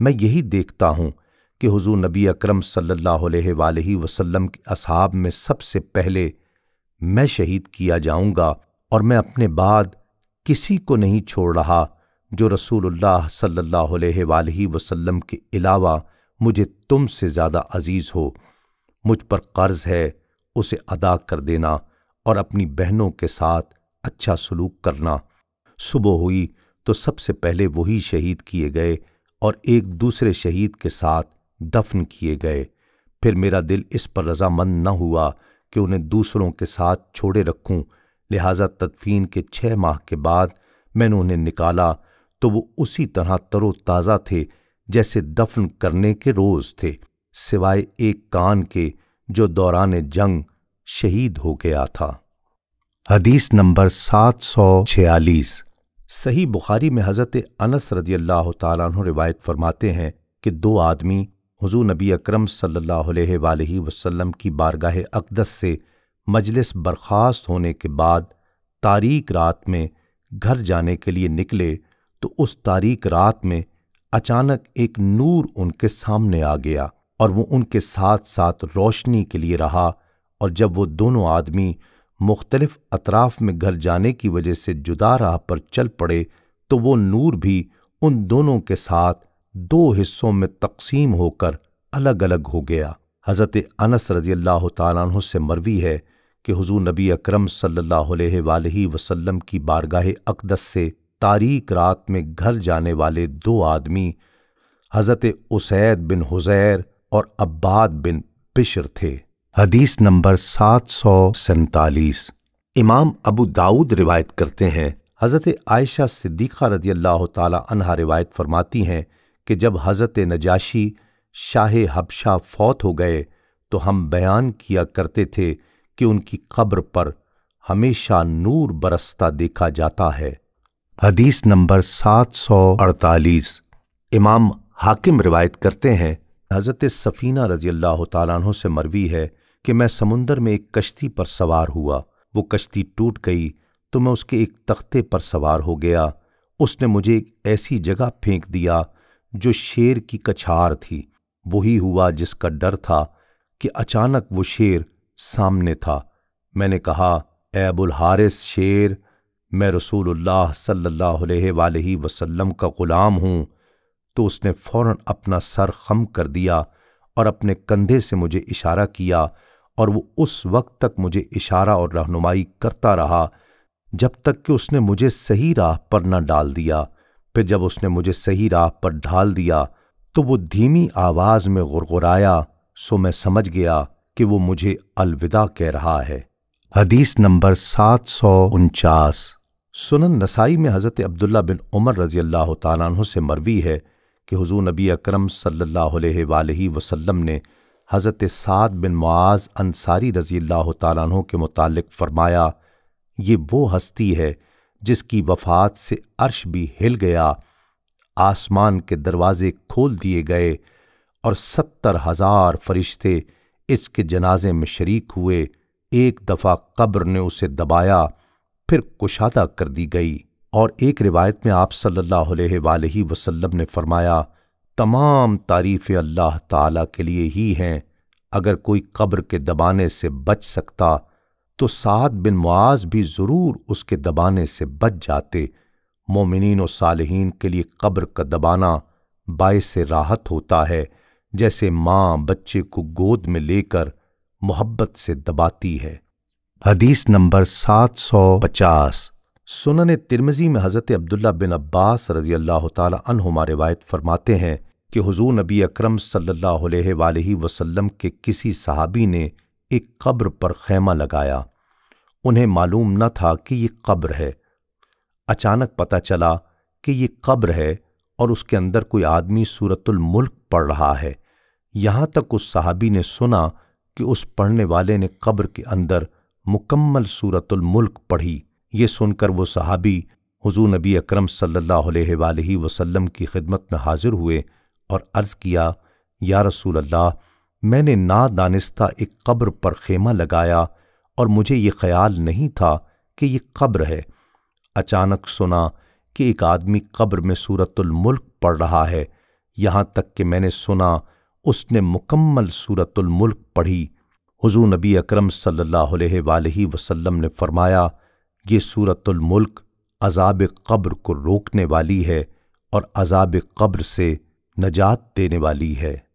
मैं यही देखता हूँ कि हुजूर नबी अकरम सल्लल्लाहु अलैहि वसल्लम के असहाब में सबसे पहले मैं शहीद किया जाऊँगा और मैं अपने बाद किसी को नहीं छोड़ रहा जो रसूलुल्लाह सल्लल्लाहु अलैहि वसल्लम के अलावा मुझे तुम से ज़्यादा अज़ीज़ हो मुझ पर कर्ज़ है उसे अदा कर देना और अपनी बहनों के साथ अच्छा सलूक करना सुबह हुई तो सबसे पहले वही शहीद किए गए और एक दूसरे शहीद के साथ दफन किए गए फिर मेरा दिल इस पर रजामंद न हुआ कि उन्हें दूसरों के साथ छोड़े रखूं लिहाजा तदफीन के छः माह के बाद मैंने उन्हें निकाला तो वो उसी तरह तरोताज़ा थे जैसे दफन करने के रोज़ थे सिवाय एक कान के जो दौरान जंग शहीद हो गया था हदीस नंबर 746 सही बुखारी में हज़रत अनस रजी अल्लाह तु रिवायत फरमाते हैं कि दो आदमी हुजू नबी अकरम सल्लल्लाहु अलैहि वसल्लम की बारगाह अकदस से मजलिस बर्खास्त होने के बाद तारीक रात में घर जाने के लिए निकले तो उस तारीक रात में अचानक एक नूर उनके सामने आ गया और वो उनके साथ साथ रोशनी के लिए रहा और जब वो दोनों आदमी मुख्तलिफ अतराफ में घर जाने की वजह से जुदा राह पर चल पड़े तो वो नूर भी उन दोनों के साथ दो हिस्सों में तकसीम होकर अलग अलग हो गया हज़रत अनस रजी अल्लाह तु से मरवी है कि हजू नबी अक्रम सल्लल्लाहु वसलम की बारगाह अकदस से तारीक रात में घर जाने वाले दो आदमी हज़रत उसैद बिन हुजैर और अब्बाद बिन पिशर थे हदीस नंबर सात सौ सैतालीस इमाम अबू दाऊद रिवायत करते हैं हज़रत आयशा सिद्दीक़ा रजी अल्लाह तहा रिवायत फरमाती हैं कि जब हज़रत नजाशी शाह हबशा फौत हो गए तो हम बयान किया करते थे कि उनकी कब्र पर हमेशा नूर बरसता देखा जाता है हदीस नंबर सात सौ अड़तालीस इमाम हाकिम रिवायत करते हैं हज़रत सफ़ीना रजी अल्लाह तु से मरवी है कि मैं समुंदर में एक कश्ती पर सवार हुआ वो कश्ती टूट गई तो मैं उसके एक तख्ते पर सवार हो गया उसने मुझे एक ऐसी जगह फेंक दिया जो शेर की कछार थी वही हुआ जिसका डर था कि अचानक वो शेर सामने था मैंने कहा एबुल हारिस शेर मैं रसूलुल्लाह सल्लल्लाहु अलैहि वसल्लम का ग़ुलाम हूँ तो उसने फौरन अपना सर खम कर दिया और अपने कंधे से मुझे इशारा किया और वो उस वक्त तक मुझे इशारा और रहनुमाई करता रहा जब तक कि उसने मुझे सही राह पर न डाल दिया फिर जब उसने मुझे सही राह पर ढाल दिया तो वो धीमी आवाज में गुरगुराया सो मैं समझ गया कि वो मुझे अलविदा कह रहा है हदीस नंबर सात सौ उनचास सुनन नसाई में हज़रत अब्दुल्ला बिन उमर रजी अल्लाह तु से मरवी है कि हुजूर नबी अकरम सल्लल्लाहु अलैहि वसल्लम ने हज़रत साद बिन मुआज़ अंसारी रज़ी अल्लाह तु के मुतालिक फ़रमाया ये वो हस्ती है जिसकी वफ़ात से अर्श भी हिल गया आसमान के दरवाज़े खोल दिए गए और सत्तर हज़ार फरिश्ते इसके जनाजे में शरीक हुए एक दफ़ा कब्र ने उसे दबाया फिर कुशादा कर दी गई और एक रिवायत में आप सल्लल्लाहु अलैहि वसल्लम ने फरमाया तमाम तारीफ़ें अल्लाह ताला के लिए ही हैं अगर कोई कब्र के दबाने से बच सकता तो सात बिन मुआज भी ज़रूर उसके दबाने से बच जाते मोमिन सालहीन के लिए कब्र का दबाना बायस राहत होता है जैसे माँ बच्चे को गोद में लेकर मोहब्बत से दबाती है हदीस नंबर सात सौ पचास सुनन तिरमजी में हज़रत अब्दुल्ला बिन अब्बास रजी अल्लाह तहुमा रिवायत फरमाते हैं कि हुजूर नबी अकरम सल्लल्लाहु अलैहि वसल्लम के किसी सहाबी ने एक कब्र पर खैमा लगाया उन्हें मालूम न था कि ये कब्र है अचानक पता चला कि ये कब्र है और उसके अंदर कोई आदमी सूरतुल मुल्क पढ़ रहा है यहाँ तक उस सहाबी ने सुना कि उस पढ़ने वाले ने कब्र के अंदर मुकम्मल सूरतुल मुल्क पढ़ी ये सुनकर वो सहाबी हुजू नबी अकरम सल्लल्लाहु अलैहि वसल्लम की खिदमत में हाजिर हुए और अर्ज़ किया या रसूल अल्लाह मैंने नादानिस्ता एक कब्र पर खेमा लगाया और मुझे ये ख्याल नहीं था कि ये कब्र है अचानक सुना कि एक आदमी कब्र में सूरतुलमुल्क पढ़ रहा है यहाँ तक कि मैंने सुना उसने मुकम्मल सूरतुलमुल्क पढ़ी हज़ू नबी अकरम सल्लल्लाहु अलैहि वसल्लम ने फरमाया ये मुल्क अजाब कब्र को रोकने वाली है और अजाब कब्र से नजात देने वाली है